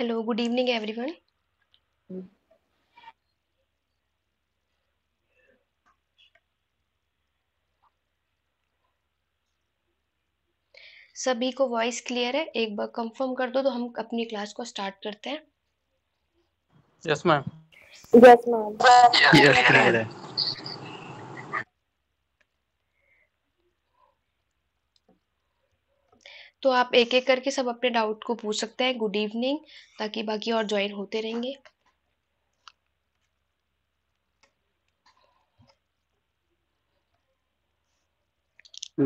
Hello good evening everyone सभी को voice clear है एक बार कंफर्म कर दो तो हम अपनी क्लास को स्टार्ट करते हैं yes ma'am yes ma'am yes clear है तो आप एक एक करके सब अपने डाउट को पूछ सकते हैं गुड इवनिंग ताकि बाकी और ज्वाइन होते रहेंगे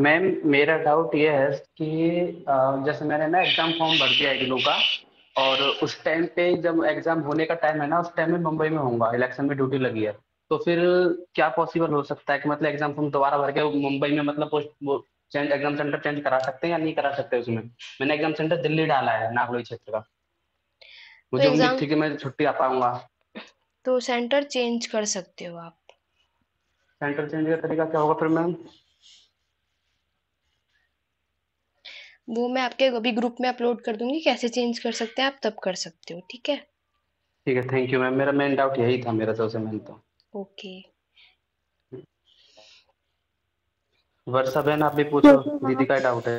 मैम मेरा डाउट ये है कि जैसे मैंने ना एग्जाम फॉर्म भर दिया इग्नू का और उस टाइम पे जब एग्जाम होने का टाइम है ना उस टाइम में मुंबई में होऊंगा इलेक्शन में ड्यूटी लगी है तो फिर क्या पॉसिबल हो सकता है कि मतलब एग्जाम फॉर्म दोबारा भर के मुंबई में मतलब post change exam centre change करा सकते हैं या नहीं करा सकते उसमें मैंने एग्जाम सेंटर दिल्ली डाला है नागलोई क्षेत्र का मुझे तो उम्मीद थी कि मैं छुट्टी आ पाऊंगा तो सेंटर चेंज कर सकते हो आप सेंटर चेंज का तरीका क्या होगा फिर मैम वो मैं आपके अभी ग्रुप में अपलोड कर दूंगी कैसे चेंज कर सकते हैं आप तब कर सकते हो ठीक है ठीक है थैंक यू मैम मेरा मेन डाउट यही था मेरा सबसे मेन तो ओके okay. वर्षा बहन आप भी पूछो दीदी का डाउट है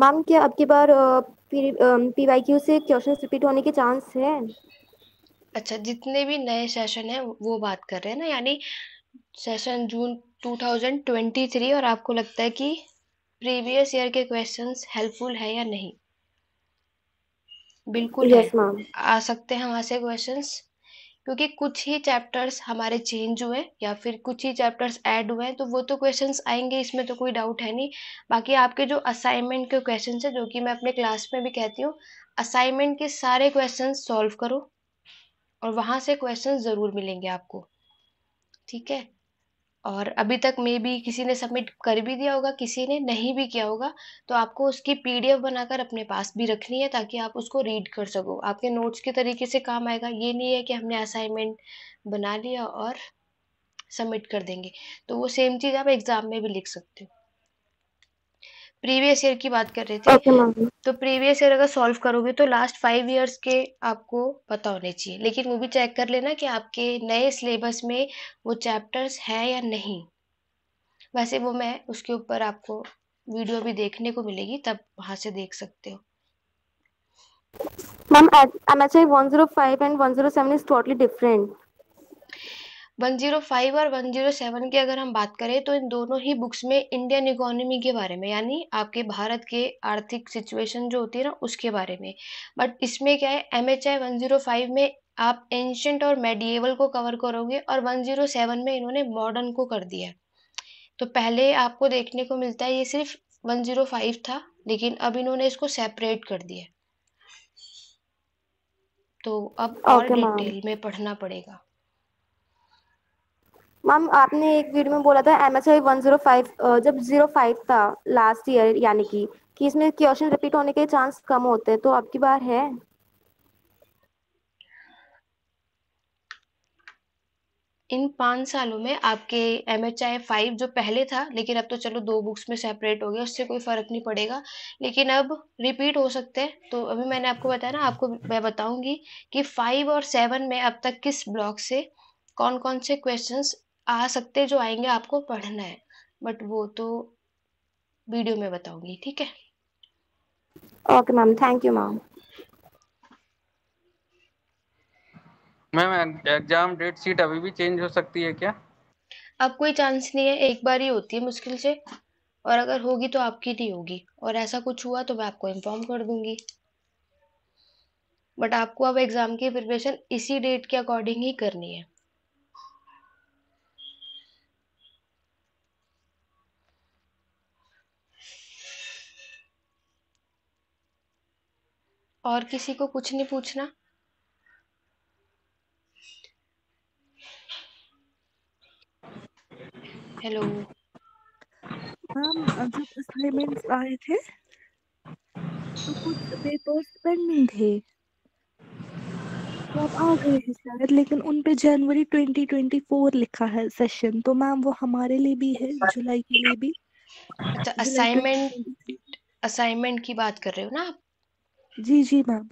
मैम क्या अब की बार पीवाईक्यू से क्वेश्चन रिपीट होने के चांस है अच्छा जितने भी नए सेशन है वो बात कर रहे हैं ना यानी सेशन जून 2023 और आपको लगता है कि प्रीवियस ईयर के क्वेश्चंस हेल्पफुल है या नहीं बिल्कुल yes, आ सकते हैं वहां से क्वेश्चंस क्योंकि कुछ ही चैप्टर्स हमारे चेंज हुए या फिर कुछ ही चैप्टर्स ऐड हुए हैं तो वो तो क्वेश्चंस आएंगे इसमें तो कोई डाउट है नहीं बाकी आपके जो असाइनमेंट के क्वेश्चन है जो कि मैं अपने क्लास में भी कहती हूँ असाइनमेंट के सारे क्वेश्चन सॉल्व करो और वहाँ से क्वेश्चन ज़रूर मिलेंगे आपको ठीक है और अभी तक मे बी किसी ने सबमिट कर भी दिया होगा किसी ने नहीं भी किया होगा तो आपको उसकी पीडीएफ बनाकर अपने पास भी रखनी है ताकि आप उसको रीड कर सको आपके नोट्स के तरीके से काम आएगा ये नहीं है कि हमने असाइनमेंट बना लिया और सबमिट कर देंगे तो वो सेम चीज़ आप एग्ज़ाम में भी लिख सकते हो प्रीवियस ईयर की बात कर रहे थे okay, तो प्रीवियस ईयर अगर सॉल्व करोगे तो लास्ट फाइव इयर्स के आपको पता होने चाहिए लेकिन वो भी चेक कर लेना कि आपके नए सिलेबस में वो चैप्टर्स हैं या नहीं वैसे वो मैं उसके ऊपर आपको वीडियो भी देखने को मिलेगी तब वहां से देख सकते हो ma'am MHI 105 and 107 is totally different 105 और 107 की अगर हम बात करें तो इन दोनों ही बुक्स में इंडियन इकोनॉमी के बारे में यानी आपके भारत के आर्थिक सिचुएशन जो होती है ना उसके बारे में बट इसमें क्या है M H I one zero five में आप एंशंट और मेडिएवल को कवर करोगे और वन जीरो सेवन में इन्होंने मॉडर्न को कर दिया तो पहले आपको देखने को मिलता है ये सिर्फ वन जीरो फाइव था लेकिन अब इन्होंने इसको सेपरेट कर दिया तो अब और डिटेल में पढ़ना पड़ेगा मैम आपने एक वीडियो में बोला था M S I one zero five जब जीरो फाइव था लास्ट ईयर यानी कि कि इसमें क्वेश्चन रिपीट होने के चांस कम होते हैं तो आपकी बार है इन पाँच सालों में आपके एम एच आई फाइव जो पहले था लेकिन अब तो चलो दो बुक्स में सेपरेट हो गया उससे कोई फ़र्क नहीं पड़ेगा लेकिन अब रिपीट हो सकते हैं तो अभी मैंने आपको बताया ना आपको मैं बताऊंगी कि फाइव और सेवन में अब तक किस ब्लॉक से कौन कौन से क्वेश्चंस आ सकते जो आएंगे आपको पढ़ना है बट वो तो वीडियो में बताऊंगी ठीक है okay ma'am thank you ma'am ma'am exam date sheet अभी भी चेंज हो सकती है क्या अब कोई चांस नहीं है एक बार ही होती है मुश्किल से और अगर होगी तो आपकी नहीं होगी और ऐसा कुछ हुआ तो मैं आपको इन्फॉर्म कर दूंगी बट आपको अब एग्जाम की प्रिपरेशन इसी डेट के अकॉर्डिंग ही करनी है और किसी को कुछ नहीं पूछना हेलो मैम जब असाइनमेंट्स आए थे तो कुछ पेपर्स पेंडिंग थे तो आप आ गए हैं शायद लेकिन उन पे जनवरी 2024 लिखा है सेशन तो मैम वो हमारे लिए भी है जुलाई के लिए भी अच्छा असाइनमेंट असाइनमेंट की बात कर रहे हो ना आप जी, जी मैम।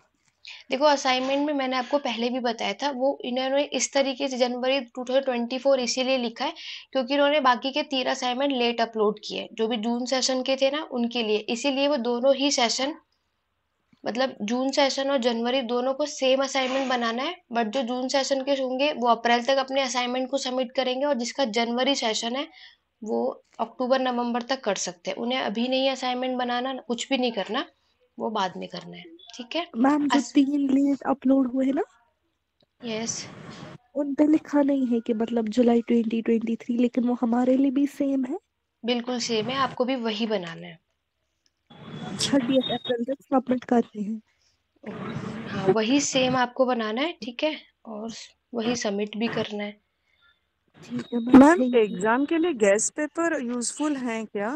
देखो असाइनमेंट में मैंने आपको पहले भी बताया था वो इन्होंने इस तरीके से जनवरी 2024 इसीलिए लिखा है क्योंकि इन्होंने बाकी के तीन असाइनमेंट लेट अपलोड किए जो भी जून सेशन के थे ना उनके लिए इसीलिए वो दोनों ही सेशन मतलब जून सेशन और जनवरी दोनों को सेम असाइनमेंट बनाना है बट जो जून सेशन के होंगे वो अप्रैल तक अपने असाइनमेंट को सबमिट करेंगे और जिसका जनवरी सेशन है वो अक्टूबर नवंबर तक कर सकते हैं उन्हें अभी नहीं असाइनमेंट बनाना कुछ भी नहीं करना वो बाद में करना है ठीक है मैम जो तीन रील्स अपलोड हुए ना यस उन पे लिखा नहीं है कि मतलब जुलाई 2023 लेकिन वो हमारे लिए भी सेम है बिल्कुल सेम है आपको भी वही बनाना है छब्बीस अप्रैल तक सबमिट करते हैं हाँ वही सेम आपको बनाना है ठीक है और वही सबमिट भी करना है मैम एग्जाम के लिए गैस पेपर यूजफुल हैं क्या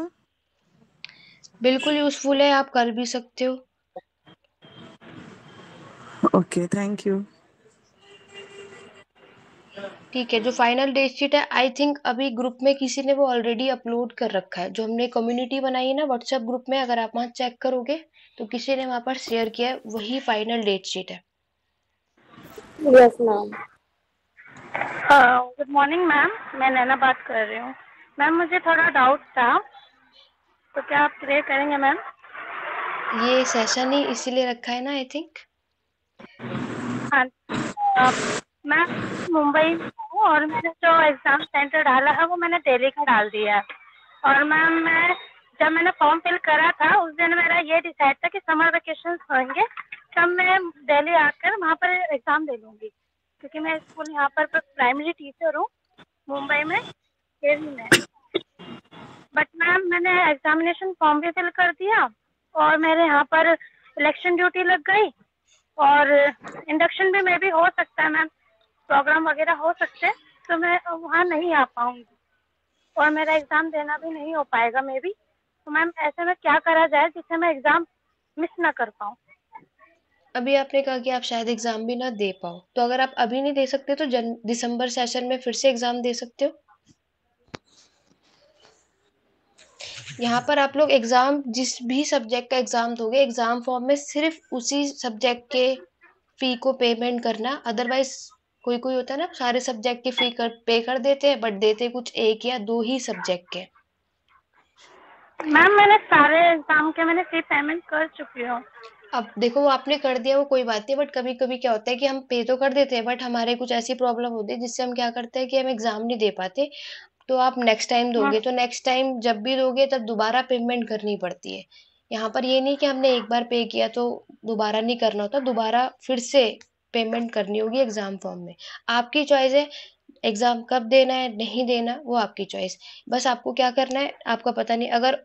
बिल्कुल यूजफुल है आप कर भी सकते हो ओके थैंक यू ठीक है जो फाइनल डेट शीट है आई थिंक अभी ग्रुप में किसी ने वो ऑलरेडी अपलोड कर रखा है जो हमने कम्युनिटी बनाई है ना व्हाट्सएप ग्रुप में अगर आप वहाँ चेक करोगे तो किसी ने वहाँ पर शेयर किया है वही फाइनल डेट शीट है yes ma'am good morning ma'am मैं नैना बात कर रही हूँ मैम मुझे थोड़ा डाउट था तो क्या आप प्रे करेंगे मैम ये सेशन ही इसीलिए रखा है ना आई थिंक हाँ मैं तो, मुंबई हूँ और मैंने जो एग्ज़ाम सेंटर डाला है वो मैंने दिल्ली का डाल दिया है और मैम मैं जब मैंने फॉर्म फिल करा था उस दिन मेरा ये डिसाइड था कि समर वेकेशन होंगे तब मैं दिल्ली आकर वहाँ पर एग्ज़ाम दे लूँगी क्योंकि मैं स्कूल यहाँ पर प्राइमरी टीचर हूँ मुंबई में दिल्ली में बट मैम मैंने एग्जामिनेशन फॉर्म भी फिल कर दिया और मेरे यहाँ पर इलेक्शन ड्यूटी लग गई और इंडक्शन भी मे भी हो सकता है मैम प्रोग्राम वगैरह हो सकते हैं तो मैं वहाँ नहीं आ पाऊंगी और मेरा एग्ज़ाम देना भी नहीं हो पाएगा मे भी तो मैम ऐसे में क्या करा जाए जिससे मैं एग्ज़ाम मिस ना कर पाऊँ अभी आपने कहा कि आप शायद एग्जाम भी ना दे पाओ तो अगर आप अभी नहीं दे सकते तो जन दिसंबर सेशन में फिर से एग्जाम दे सकते हो यहाँ पर आप लोग एग्ज़ाम जिस भी सब्जेक्ट का एग्ज़ाम दोगे एग्ज़ाम फॉर्म में सिर्फ उसी सब्जेक्ट के फ़ी को पेमेंट करना अदरवाइज कोई कोई होता है ना सारे सब्जेक्ट की फ़ी कर पे कर देते हैं बट देते कुछ एक या दो ही सब्जेक्ट के मैम मैंने सारे एग्जाम के मैंने फी पेमेंट कर चुकी हूँ अब देखो वो आपने कर दिया वो कोई बात नहीं बट कभी कभी क्या होता है कि हम पे तो कर देते हैं बट हमारे कुछ ऐसी प्रॉब्लम होती है जिससे हम क्या करते हैं कि हम एग्जाम नहीं दे पाते तो आप नेक्स्ट टाइम हाँ। दोगे तो नेक्स्ट टाइम जब भी दोगे तब दोबारा पेमेंट करनी पड़ती है यहाँ पर ये नहीं कि हमने एक बार पे किया तो दोबारा नहीं करना होता दोबारा फिर से पेमेंट करनी होगी एग्ज़ाम फॉर्म में आपकी चॉइस है एग्ज़ाम कब देना है नहीं देना वो आपकी चॉइस बस आपको क्या करना है आपका पता नहीं अगर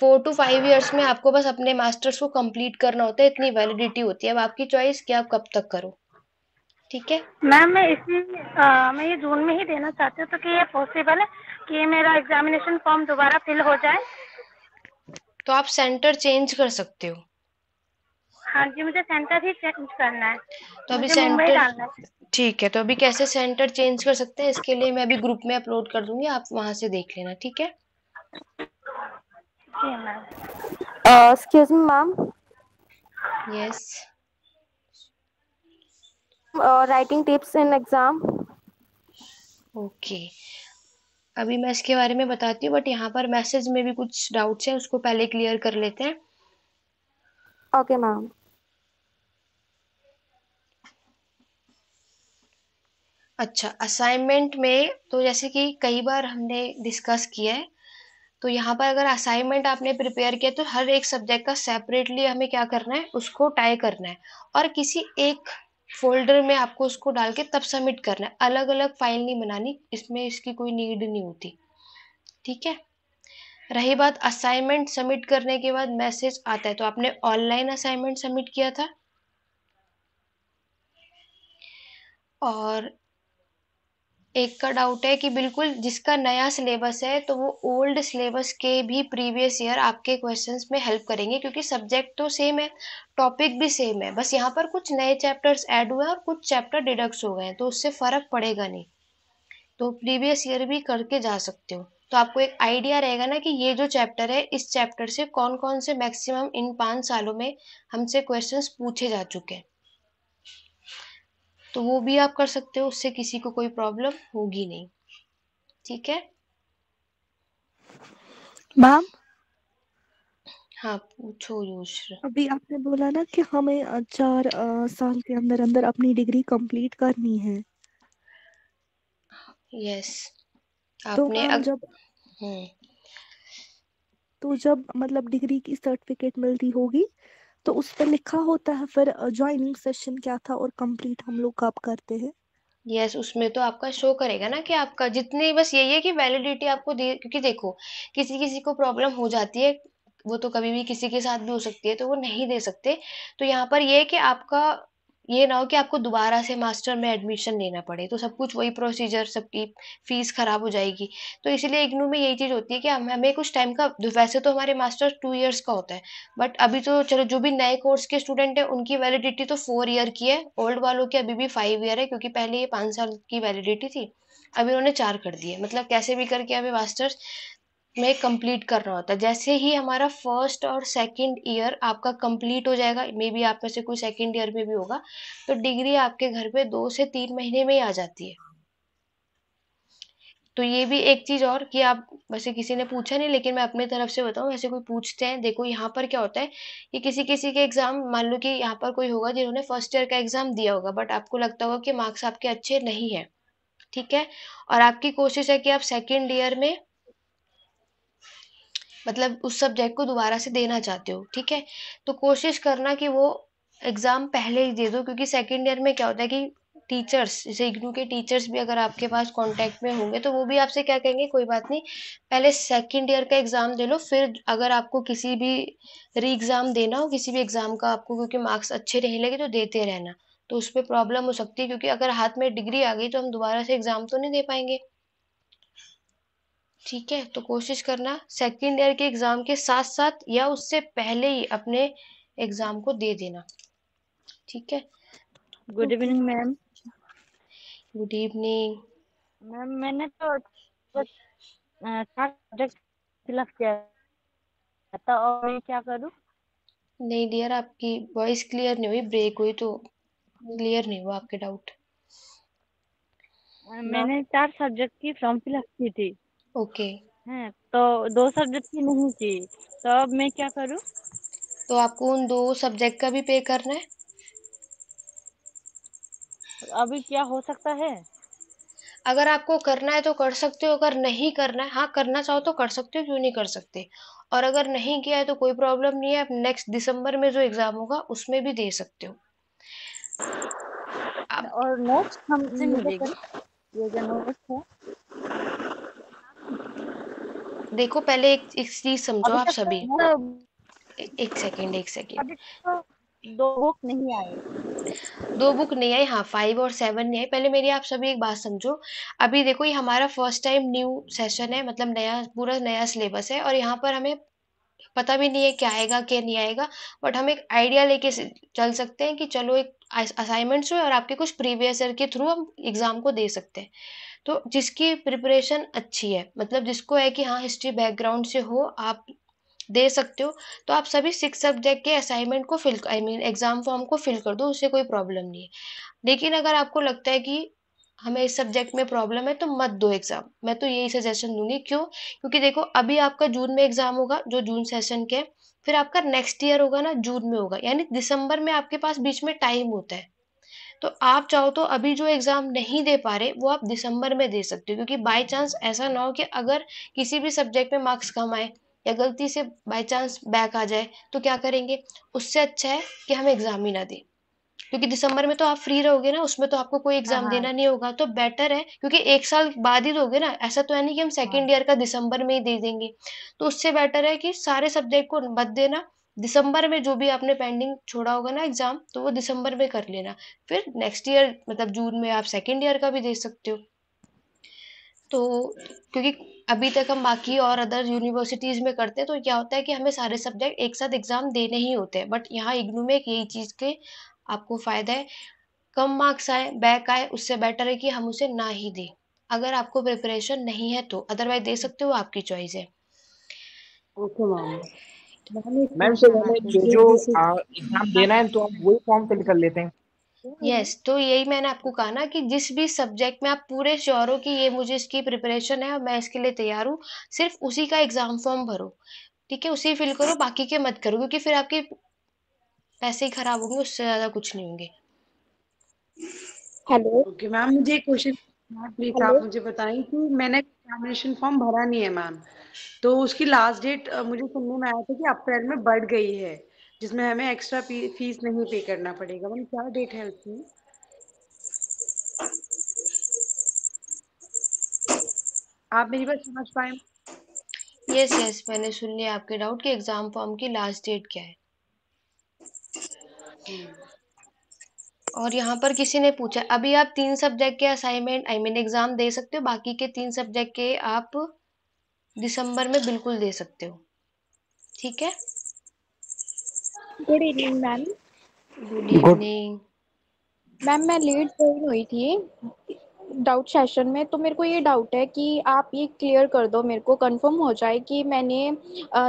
फोर टू फाइव ईयर्स में आपको बस अपने मास्टर्स को कंप्लीट करना होता है इतनी वैलिडिटी होती है अब आपकी चॉइस कि आप कब तक करो ठीक है मैम मैं इसी आ, मैं ये जून में ही देना चाहती हूँ तो कि ये पॉसिबल है कि मेरा एग्जामिनेशन फॉर्म दोबारा फिल हो जाए तो आप सेंटर चेंज कर सकते हो हाँ जी मुझे सेंटर ही चेंज करना है तो अभी सेंटर ठीक है तो अभी कैसे सेंटर चेंज कर सकते हैं इसके लिए मैं अभी ग्रुप में अपलोड कर दूंगी आप वहां से देख लेना ठीक है excuse me ma'am yes uh, writing tips in exam okay. अभी मैं इसके बारे में बताती हूँ बट यहाँ पर मैसेज में भी कुछ डाउट्स हैं उसको पहले क्लियर कर लेते हैं ओके okay, मैम अच्छा असाइनमेंट में तो जैसे कि कई बार हमने डिस्कस किया है तो यहाँ पर अगर असाइनमेंट आपने प्रिपेयर किया तो हर एक सब्जेक्ट का सेपरेटली हमें क्या करना है उसको टाई करना है और किसी एक फोल्डर में आपको उसको डाल के तब सबमिट करना है अलग अलग फाइल नहीं बनानी इसमें इसकी कोई नीड नहीं होती ठीक है रही बात असाइनमेंट सबमिट करने के बाद मैसेज आता है तो आपने ऑनलाइन असाइनमेंट सबमिट किया था और एक का डाउट है कि बिल्कुल जिसका नया सिलेबस है तो वो ओल्ड सिलेबस के भी प्रीवियस ईयर आपके क्वेश्चंस में हेल्प करेंगे क्योंकि सब्जेक्ट तो सेम है टॉपिक भी सेम है बस यहाँ पर कुछ नए चैप्टर्स ऐड हुए हैं और कुछ चैप्टर डिडक्ट हो गए हैं तो उससे फ़र्क पड़ेगा नहीं तो प्रीवियस ईयर भी करके जा सकते हो तो आपको एक आइडिया रहेगा ना कि ये जो चैप्टर है इस चैप्टर से कौन कौन से मैक्सिमम इन पाँच सालों में हमसे क्वेश्चंस पूछे जा चुके हैं तो वो भी आप कर सकते हो उससे किसी को कोई प्रॉब्लम होगी नहीं ठीक है मैम हाँ पूछो अभी आपने बोला ना कि हमें चार साल के अंदर अंदर अपनी डिग्री कंप्लीट करनी है यस तो, आपने तो अग... जब हम्म। तो जब मतलब डिग्री की सर्टिफिकेट मिलती होगी तो उस पर लिखा होता है फिर ज्वाइनिंग सेशन क्या था और कंप्लीट हम लोग कब करते हैं यस yes, उसमें तो आपका शो करेगा ना कि आपका जितने बस यही है कि वैलिडिटी आपको दे क्योंकि देखो किसी किसी को प्रॉब्लम हो जाती है वो तो कभी भी किसी के साथ भी हो सकती है तो वो नहीं दे सकते तो यहाँ पर ये है कि आपका ये ना हो कि आपको दोबारा से मास्टर में एडमिशन लेना पड़े तो सब कुछ वही प्रोसीजर सबकी फीस खराब हो जाएगी तो इसलिए इग्नू में यही चीज़ होती है कि हमें कुछ टाइम का वैसे तो हमारे मास्टर्स टू ईयर्स का होता है बट अभी तो चलो जो भी नए कोर्स के स्टूडेंट हैं उनकी वैलिडिटी तो फोर ईयर की है ओल्ड वालों की अभी भी फाइव ईयर है क्योंकि पहले ये पाँच साल की वैलिडिटी थी अभी उन्होंने चार कर दी है मतलब कैसे भी करके अभी मास्टर्स में कंप्लीट करना होता है जैसे ही हमारा फर्स्ट और सेकंड ईयर आपका कंप्लीट हो जाएगा मे बी आप में से कोई सेकंड ईयर में भी होगा तो डिग्री आपके घर पे दो से तीन महीने में ही आ जाती है तो ये भी एक चीज़ और कि आप वैसे किसी ने पूछा नहीं लेकिन मैं अपने तरफ से बताऊं वैसे कोई पूछते हैं देखो यहाँ पर क्या होता है कि किसी किसी के एग्ज़ाम मान लो कि यहाँ पर कोई होगा जिन्होंने फर्स्ट ईयर का एग्ज़ाम दिया होगा बट आपको लगता होगा कि मार्क्स आपके अच्छे नहीं है ठीक है और आपकी कोशिश है कि आप सेकेंड ईयर में मतलब उस सब्जेक्ट को दोबारा से देना चाहते हो ठीक है तो कोशिश करना कि वो एग्ज़ाम पहले ही दे दो क्योंकि सेकेंड ईयर में क्या होता है कि टीचर्स जैसे इग्नू के टीचर्स भी अगर आपके पास कांटेक्ट में होंगे तो वो भी आपसे क्या कहेंगे कोई बात नहीं पहले सेकंड ईयर का एग्ज़ाम दे लो फिर अगर आपको किसी भी री एग्ज़ाम देना हो किसी भी एग्ज़ाम का आपको क्योंकि मार्क्स अच्छे रहने लगे तो देते रहना तो उस पर प्रॉब्लम हो सकती है क्योंकि अगर हाथ में डिग्री आ गई तो हम दोबारा से एग्ज़ाम तो नहीं दे पाएंगे ठीक है तो कोशिश करना सेकेंड ईयर के एग्ज़ाम के साथ साथ या उससे पहले ही अपने एग्ज़ाम को दे देना ठीक है good evening ma'am good evening ma'am मैंने तो किया था और क्या करूँ नहीं डियर आपकी वॉइस क्लियर नहीं हुई ब्रेक हुई तो क्लियर नहीं हुआ आपके डाउट मैंने चार सब्जेक्ट की फॉर्म फिलअप की थी ओके हैं तो दो सब्जेक्ट की नहीं थी तो अब मैं क्या करूँ तो आपको उन दो सब्जेक्ट का भी पे करना है अभी क्या हो सकता है अगर आपको करना है तो कर सकते हो अगर नहीं करना है हाँ करना चाहो तो कर सकते हो क्यों नहीं कर सकते और अगर नहीं किया है तो कोई प्रॉब्लम नहीं है आप नेक्स्ट दिसंबर में जो एग्जाम होगा उसमें भी दे सकते हो आप... और नोट्स हमसे मिलेगी ये जो नोट्स है देखो पहले एक एक चीज समझो आप तो सभी मतलब एक सेकेंड एक सेकेंड तो दो बुक नहीं आए दो बुक नहीं आई हाँ फाइव और सेवन नहीं आए पहले मेरी आप सभी एक बात समझो अभी देखो ये हमारा फर्स्ट टाइम न्यू सेशन है मतलब नया पूरा नया सिलेबस है और यहाँ पर हमें पता भी नहीं है क्या आएगा क्या नहीं आएगा बट हम एक आइडिया लेके चल सकते हैं कि चलो एक असाइनमेंट्स हुए और आपके कुछ प्रीवियस ईयर के थ्रू हम एग्जाम को दे सकते हैं तो जिसकी प्रिपरेशन अच्छी है मतलब जिसको है कि हाँ हिस्ट्री बैकग्राउंड से हो आप दे सकते हो तो आप सभी सिक्स सब्जेक्ट के असाइनमेंट को fill I mean exam form को फिल कर दो उससे कोई प्रॉब्लम नहीं है लेकिन अगर आपको लगता है कि हमें इस सब्जेक्ट में प्रॉब्लम है तो मत दो एग्जाम मैं तो यही सजेशन दूंगी क्यों क्योंकि देखो अभी आपका जून में एग्जाम होगा जो जून सेशन के फिर आपका नेक्स्ट ईयर होगा ना जून में होगा यानी दिसंबर में आपके पास बीच में टाइम होता है तो आप चाहो तो अभी जो एग्ज़ाम नहीं दे पा रहे वो आप दिसंबर में दे सकते हो क्योंकि बाई चांस ऐसा ना हो कि अगर किसी भी सब्जेक्ट में मार्क्स कम आए या गलती से बाई चांस बैक आ जाए तो क्या करेंगे उससे अच्छा है कि हम एग्ज़ाम ही ना दें क्योंकि दिसंबर में तो आप फ्री रहोगे ना उसमें तो आपको कोई एग्जाम हाँ। देना नहीं होगा तो बेटर है क्योंकि एक साल बाद ही दोगे ना ऐसा तो है नहीं कि हम सेकेंड ईयर हाँ। का दिसंबर में ही दे देंगे तो उससे बेटर है कि सारे सब्जेक्ट को मत देना दिसंबर में जो भी आपने पेंडिंग छोड़ा होगा ना एग्जाम तो वो दिसंबर में कर लेना फिर नेक्स्ट ईयर मतलब जून में आप सेकेंड ईयर का भी दे सकते हो तो क्योंकि अभी तक हम बाकी और अदर यूनिवर्सिटीज़ में करते हैं तो क्या होता है कि हमें सारे सब्जेक्ट एक साथ एग्ज़ाम देने ही होते हैं बट यहाँ इग्नू में एक यही चीज़ के आपको फ़ायदा है कम मार्क्स आए बैक आए उससे बेटर है कि हम उसे ना ही दें अगर आपको प्रिपरेशन नहीं है तो अदरवाइज दे सकते हो आपकी चॉइस है ओके okay, मैम सर हमें जो जो एग्जाम देना है तो आप वही फॉर्म फिल कर लेते हैं यस yes, तो यही मैंने आपको कहा ना कि जिस भी सब्जेक्ट में आप पूरे श्योर हो कि ये मुझे इसकी प्रिपरेशन है और मैं इसके लिए तैयार हूँ सिर्फ उसी का एग्जाम फॉर्म भरो ठीक है उसी फिल करो बाकी के मत करो क्योंकि फिर आपके पैसे ही खराब होंगे उससे ज्यादा कुछ नहीं होंगे हेलो ओके मैम मुझे क्वेश्चन प्लीज आप मुझे बताएं कि मैंने एग्जामिनेशन फॉर्म भरा नहीं है मैम तो उसकी लास्ट डेट मुझे सुनने में आया था कि अप्रैल में बढ़ गई है जिसमें हमें एक्स्ट्रा फीस नहीं पे करना पड़ेगा मैम क्या डेट है उसकी आप मेरी बात समझ पाए यस यस मैंने सुन लिया आपके डाउट कि एग्जाम फॉर्म की लास्ट डेट क्या है हम्म। और यहाँ पर किसी ने पूछा अभी आप तीन सब्जेक्ट के असाइनमेंट आई मीन एग्ज़ाम दे सकते हो बाकी के तीन सब्जेक्ट के आप दिसंबर में बिल्कुल दे सकते हो ठीक है good evening ma'am good evening ma'am मैं लेट ज्वाइन हुई थी डाउट सेशन में तो मेरे को ये डाउट है कि आप ये क्लियर कर दो मेरे को कंफर्म हो जाए कि मैंने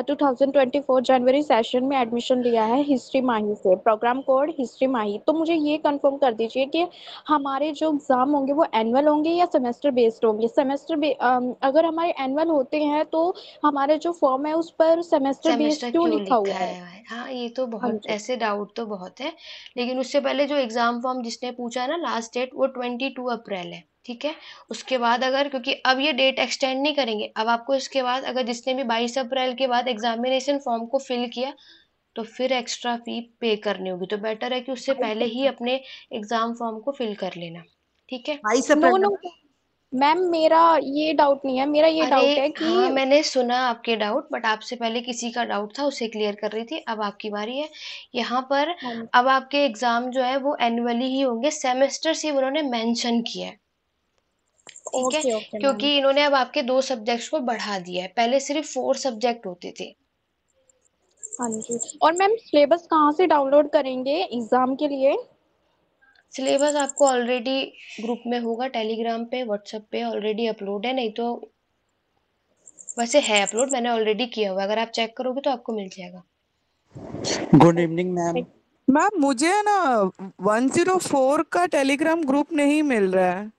टू थाउजेंड ट्वेंटी फोर जनवरी सेशन में एडमिशन लिया है हिस्ट्री माही से प्रोग्राम कोड हिस्ट्री माही तो मुझे ये कंफर्म कर दीजिए कि हमारे जो एग्ज़ाम होंगे वो एनुअल होंगे या सेमेस्टर बेस्ड होंगे सेमेस्टर अगर हमारे एनुअल होते हैं तो हमारे जो फॉर्म है उस पर सेमेस्टर बेस्ड क्यों लिखा हुआ है हाँ ये तो हाँ बहुत ऐसे डाउट तो बहुत है लेकिन उससे पहले जो एग्ज़ाम फॉर्म जिसने पूछा है ना लास्ट डेट वो ट्वेंटी टू अप्रैल है ठीक है उसके बाद अगर क्योंकि अब ये डेट एक्सटेंड नहीं करेंगे अब आपको इसके बाद अगर जिसने भी बाईस अप्रैल के बाद एग्जामिनेशन फॉर्म को फिल किया तो फिर एक्स्ट्रा फी पे करनी होगी तो बेटर है कि उससे पहले ही अपने एग्जाम फॉर्म को फिल कर लेना ठीक है मैम मेरा ये डाउट नहीं है मेरा ये डाउट है कि हाँ, मैंने सुना आपके डाउट बट आपसे पहले किसी का डाउट था उसे क्लियर कर रही थी अब आपकी बारी है यहाँ पर हाँ। अब आपके एग्जाम जो है वो एनुअली ही होंगे सेमेस्टर से उन्होंने मेंशन किया है ठीक है okay, क्योंकि इन्होंने अब आपके दो सब्जेक्ट्स को बढ़ा दिया है पहले सिर्फ फोर सब्जेक्ट होते थे हाँ जी और मैम सिलेबस कहाँ से डाउनलोड करेंगे एग्जाम के लिए सिलेबस आपको ऑलरेडी ग्रुप में होगा टेलीग्राम पे व्हाट्सएप पे ऑलरेडी अपलोड है नहीं तो वैसे है अपलोड मैंने ऑलरेडी किया हुआ अगर आप चेक करोगे तो आपको मिल जाएगा गुड इवनिंग मैम मैम मुझे ना 104 का टेलीग्राम ग्रुप नहीं मिल रहा है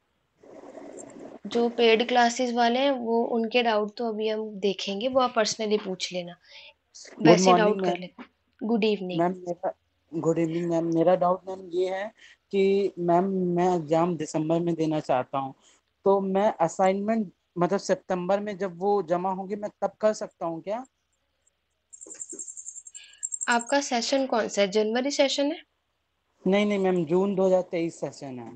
जो पेड क्लासेस वाले हैं वो उनके डाउट तो अभी हम देखेंगे वो आप पर्सनली पूछ लेना वैसे डाउट कर लेना good evening ma'am good evening ma'am मेरा डाउट मैम ये है कि मैम मैं एग्जाम दिसंबर में देना चाहता हूँ तो मैं असाइनमेंट मतलब सितंबर में जब वो जमा होगी मैं तब कर सकता हूँ क्या आपका सेशन कौन सा है जनवरी सेशन है नहीं नहीं मैम जून 2023 सेशन है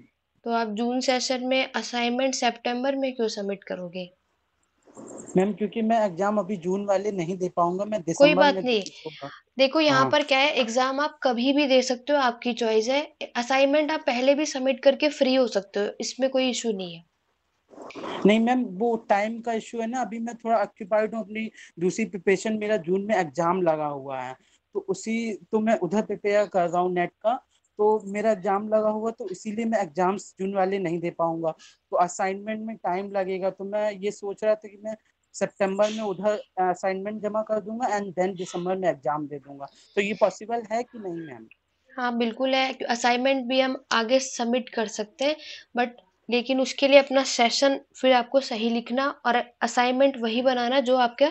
तो आप जून सेशन में असाइनमेंट सितंबर में क्यों सबमिट करोगे मैम क्योंकि मैं एग्जाम अभी जून वाले नहीं दे पाऊंगा मैं दिसंबर कोई बात नहीं देखो यहाँ हाँ। पर क्या है एग्जाम आप कभी भी दे सकते हो आपकी चॉइस है असाइनमेंट आप पहले भी सबमिट करके फ्री हो सकते हो इसमें कोई इशू नहीं है नहीं मैम वो टाइम का इशू है ना अभी मैं थोड़ा ऑक्यूपाइड हूँ अपनी दूसरी प्रिपरेशन मेरा जून में एग्जाम लगा हुआ है तो उसी तो मैं उधर प्रिपेयर कर रहा हूँ नेट का तो मेरा एग्जाम लगा होगा तो इसीलिए मैं एग्जाम्स जून वाले नहीं दे पाऊंगा तो असाइनमेंट में टाइम लगेगा तो मैं ये सोच रहा था कि मैं सितंबर में उधर असाइनमेंट जमा कर दूंगा एंड देन दिसंबर में एग्जाम दे दूंगा तो ये पॉसिबल है कि नहीं मैम हाँ बिल्कुल है असाइनमेंट भी हम आगे सबमिट कर सकते हैं बट लेकिन उसके लिए अपना सेशन फिर आपको सही लिखना और असाइनमेंट वही बनाना जो आपके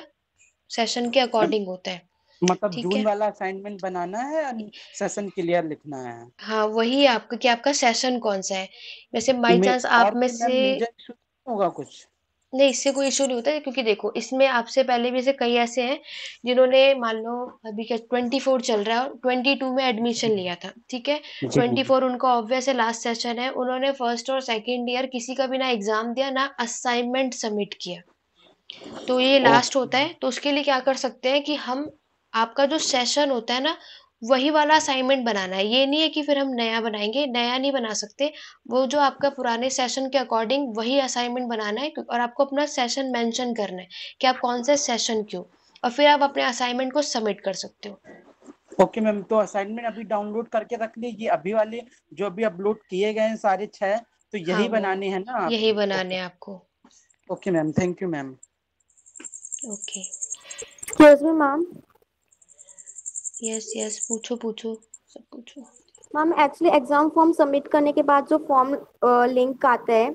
सेशन के अकॉर्डिंग होता है मतलब जून वाला असाइनमेंट बनाना है और सेशन क्लियर लिखना है हाँ वही आपको कि आपका सेशन कौन सा है वैसे बाय चांस आप में से होगा कुछ नहीं इससे कोई इशू नहीं होता है, क्योंकि देखो इसमें आपसे पहले भी ऐसे कई ऐसे हैं जिन्होंने मान लो अभी क्या ट्वेंटी फोर चल रहा है और ट्वेंटी टू में एडमिशन लिया था ठीक है ट्वेंटी फोर उनका ऑब्वियस है लास्ट सेशन है उन्होंने फर्स्ट और सेकंड ईयर किसी का भी ना एग्जाम दिया ना असाइनमेंट सबमिट किया तो ये लास्ट होता है तो उसके लिए क्या कर सकते हैं कि हम आपका जो सेशन होता है ना वही वाला असाइनमेंट बनाना है ये नहीं है कि फिर हम नया बनाएंगे नया नहीं बना सकते वो जो आपका पुराने सेशन के अकॉर्डिंग वही असाइनमेंट बनाना है और आपको अपना सेशन मेंशन करना है कि आप कौन सा सेशन क्यों और फिर आप अपने असाइनमेंट को सबमिट कर सकते हो ओके okay, मैम तो असाइनमेंट अभी डाउनलोड करके रख लीजिए अभी वाले जो अभी अपलोड किए गए हैं सारे छह तो यही हाँ, बनाने हैं ना यही बनाने हैं आपको okay ma'am thank you ma'am okay ma'am yes yes पूछो पूछो सब पूछो ma'am actually exam form submit करने के बाद जो फॉर्म लिंक आता है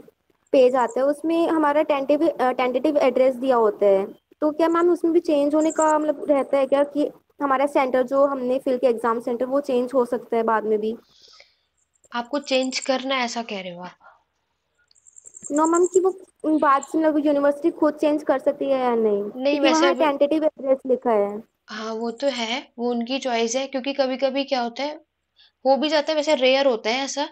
पेज आता है उसमें हमारा टेंटेटिव टेंटेटिव एड्रेस दिया होता है तो क्या मैम उसमें भी चेंज होने का मतलब रहता है क्या कि हमारा सेंटर जो हमने फिल किया एग्जाम सेंटर वो चेंज हो सकता है बाद में भी आपको चेंज करना ऐसा कह रहे हो आप नो मैम कि वो बाद से यूनिवर्सिटी मतलब खुद चेंज कर सकती है या नहीं नहीं वैसे टेंटेटिव एड्रेस लिखा है हाँ, वो तो है, वो उनकी चॉइस है क्योंकि कभी-कभी क्या होता है, हो भी जाता है वैसे रेयर होता है ऐसा,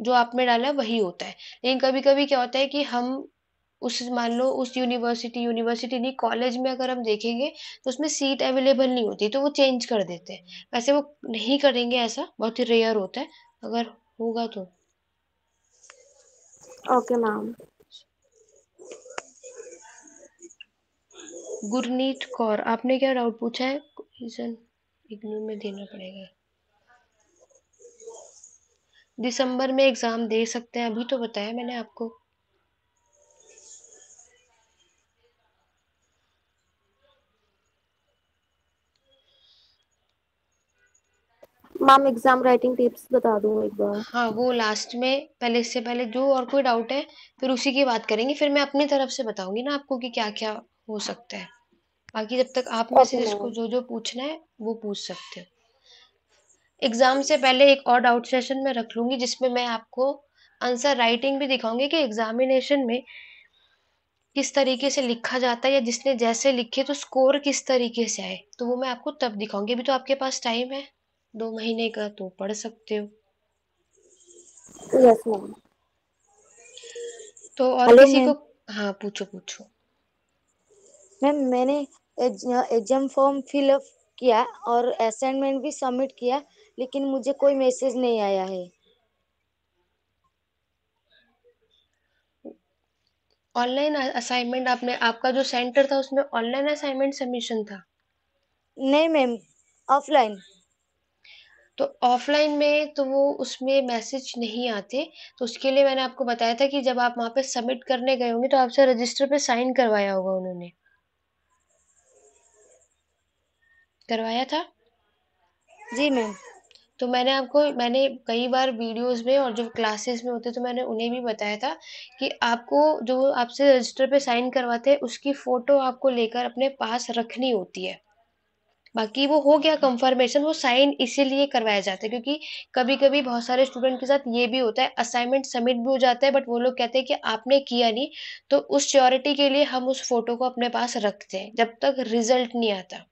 जो में डाला है वही होता है। लेकिन कभी-कभी क्या होता है कि हम उस मान लो उस यूनिवर्सिटी यूनिवर्सिटी नहीं कॉलेज में अगर हम देखेंगे तो उसमें सीट अवेलेबल नहीं होती तो वो चेंज कर देते हैं। वैसे वो नहीं करेंगे ऐसा, बहुत ही रेयर होता है, अगर होगा तो। Okay ma'am. गुरनीत कौर आपने क्या डाउट पूछा है क्वेश्चन इग्नू में देना पड़ेगा दिसंबर में एग्ज़ाम दे सकते हैं अभी तो बताया मैंने आपको मैम एग्जाम राइटिंग टिप्स बता दूं एक बार हाँ वो लास्ट में पहले इससे पहले जो और कोई डाउट है फिर उसी की बात करेंगे फिर मैं अपनी तरफ से बताऊंगी ना आपको कि क्या क्या हो सकता है बाकी जब तक आप में से जिसको जो जो पूछना है वो पूछ सकते हो एग्जाम से पहले एक और डाउट सेशन में रख लूंगी जिसमें मैं आपको आंसर राइटिंग भी दिखाऊंगी कि एग्जामिनेशन में किस तरीके से लिखा जाता है या जिसने जैसे लिखे तो स्कोर किस तरीके से आए तो वो मैं आपको तब दिखाऊंगी अभी तो आपके पास टाइम है दो महीने का तो पढ़ सकते हो तो और किसी को हाँ पूछो पूछो मैम मैंने एग्जाम फॉर्म फिलअप किया और असाइनमेंट भी सबमिट किया लेकिन मुझे कोई मैसेज नहीं आया है ऑनलाइन असाइनमेंट आपने आपका जो सेंटर था उसमें ऑनलाइन असाइनमेंट सबमिशन था नहीं मैम ऑफलाइन तो ऑफलाइन में तो वो उसमें मैसेज नहीं आते तो उसके लिए मैंने आपको बताया था कि जब आप वहाँ पे सबमिट करने गए होंगे तो आपसे रजिस्टर पे साइन करवाया होगा उन्होंने करवाया था जी मैम तो मैंने आपको मैंने कई बार वीडियोस में और जो क्लासेस में होते तो मैंने उन्हें भी बताया था कि आपको जो आपसे रजिस्टर पे साइन करवाते हैं उसकी फ़ोटो आपको लेकर अपने पास रखनी होती है बाकी वो हो गया कंफर्मेशन वो साइन इसीलिए करवाया जाता है क्योंकि कभी कभी बहुत सारे स्टूडेंट के साथ ये भी होता है असाइनमेंट सबमिट भी हो जाता है बट वो लोग कहते हैं कि आपने किया नहीं तो उस च्योरिटी के लिए हम उस फोटो को अपने पास रखते हैं जब तक रिजल्ट नहीं आता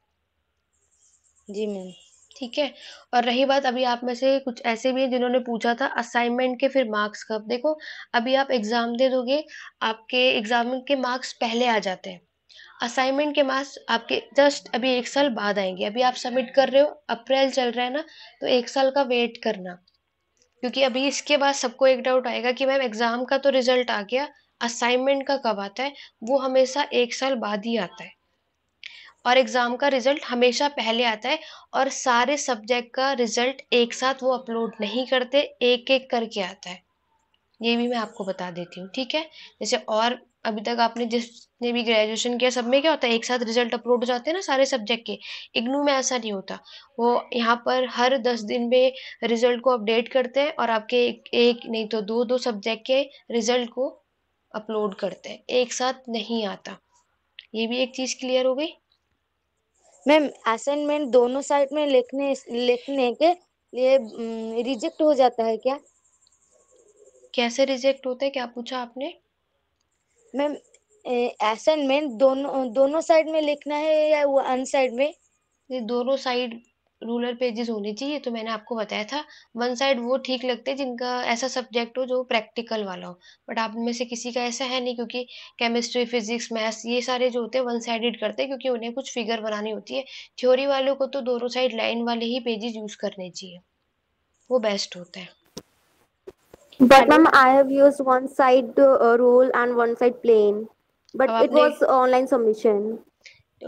जी मैम ठीक है और रही बात अभी आप में से कुछ ऐसे भी हैं जिन्होंने पूछा था असाइनमेंट के फिर मार्क्स कब देखो अभी आप एग्ज़ाम दे दोगे आपके एग्ज़ाम के मार्क्स पहले आ जाते हैं असाइनमेंट के मार्क्स आपके जस्ट अभी एक साल बाद आएंगे अभी आप सबमिट कर रहे हो अप्रैल चल रहा है ना तो एक साल का वेट करना क्योंकि अभी इसके बाद सबको एक डाउट आएगा कि मैम एग्ज़ाम का तो रिजल्ट आ गया असाइनमेंट का कब आता है वो हमेशा एक साल बाद ही आता है और एग्ज़ाम का रिज़ल्ट हमेशा पहले आता है और सारे सब्जेक्ट का रिज़ल्ट एक साथ वो अपलोड नहीं करते एक एक करके आता है ये भी मैं आपको बता देती हूँ ठीक है जैसे और अभी तक आपने जिसने भी ग्रेजुएशन किया सब में क्या होता है एक साथ रिजल्ट अपलोड हो जाते हैं ना सारे सब्जेक्ट के इग्नू में ऐसा नहीं होता वो यहाँ पर हर दस दिन में रिजल्ट को अपडेट करते हैं और आपके एक, एक नहीं तो दो दो सब्जेक्ट के रिजल्ट को अपलोड करते हैं एक साथ नहीं आता ये भी एक चीज़ क्लियर हो गई मैम असाइनमेंट दोनों साइड में लिखने लिखने के लिए रिजेक्ट हो जाता है क्या कैसे रिजेक्ट होता है क्या पूछा आपने मैम असाइनमेंट दोनों दोनों साइड में लिखना है या वो अन साइड में ये दोनों साइड रूलर पेजेस होने चाहिए तो मैंने आपको बताया था वन साइड वो ठीक लगते हैं जिनका ऐसा सब्जेक्ट हो जो प्रैक्टिकल वाला हो बट आप में से किसी का ऐसा है नहीं क्योंकि केमिस्ट्री फिजिक्स मैथ्स ये सारे जो होते हैं वन साइडेड करते हैं क्योंकि उन्हें कुछ फिगर बनानी होती है थ्योरी वालों को तो दोनों साइड लाइन वाले ही पेजेस यूज करने चाहिए वो बेस्ट होता है But ma'am, I have used one side uh, rule and one side plane. But it was online submission.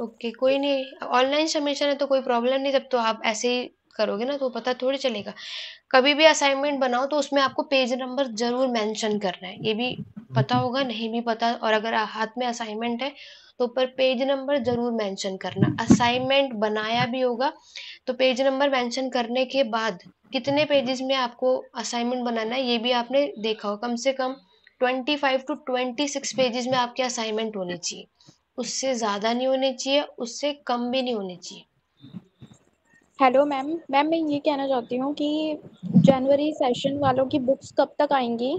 Okay कोई नहीं ऑनलाइन सबमिशन है तो कोई प्रॉब्लम नहीं जब तो आप ऐसे ही करोगे ना तो पता थोड़ी चलेगा कभी भी असाइनमेंट बनाओ तो उसमें आपको पेज नंबर जरूर मेंशन करना है ये भी पता mm-hmm. होगा नहीं भी पता और अगर हाथ में असाइनमेंट है तो ऊपर पेज नंबर जरूर मेंशन करना असाइनमेंट बनाया भी होगा तो पेज नंबर मेंशन करने के बाद कितने पेजेस में आपको असाइनमेंट बनाना है ये भी आपने देखा हो कम से कम twenty five to twenty six pages में आपके असाइनमेंट होनी चाहिए उससे ज़्यादा नहीं होने चाहिए उससे कम भी नहीं होने चाहिए हेलो मैम मैम मैं ये कहना चाहती हूँ कि जनवरी सेशन वालों की बुक्स कब तक आएंगी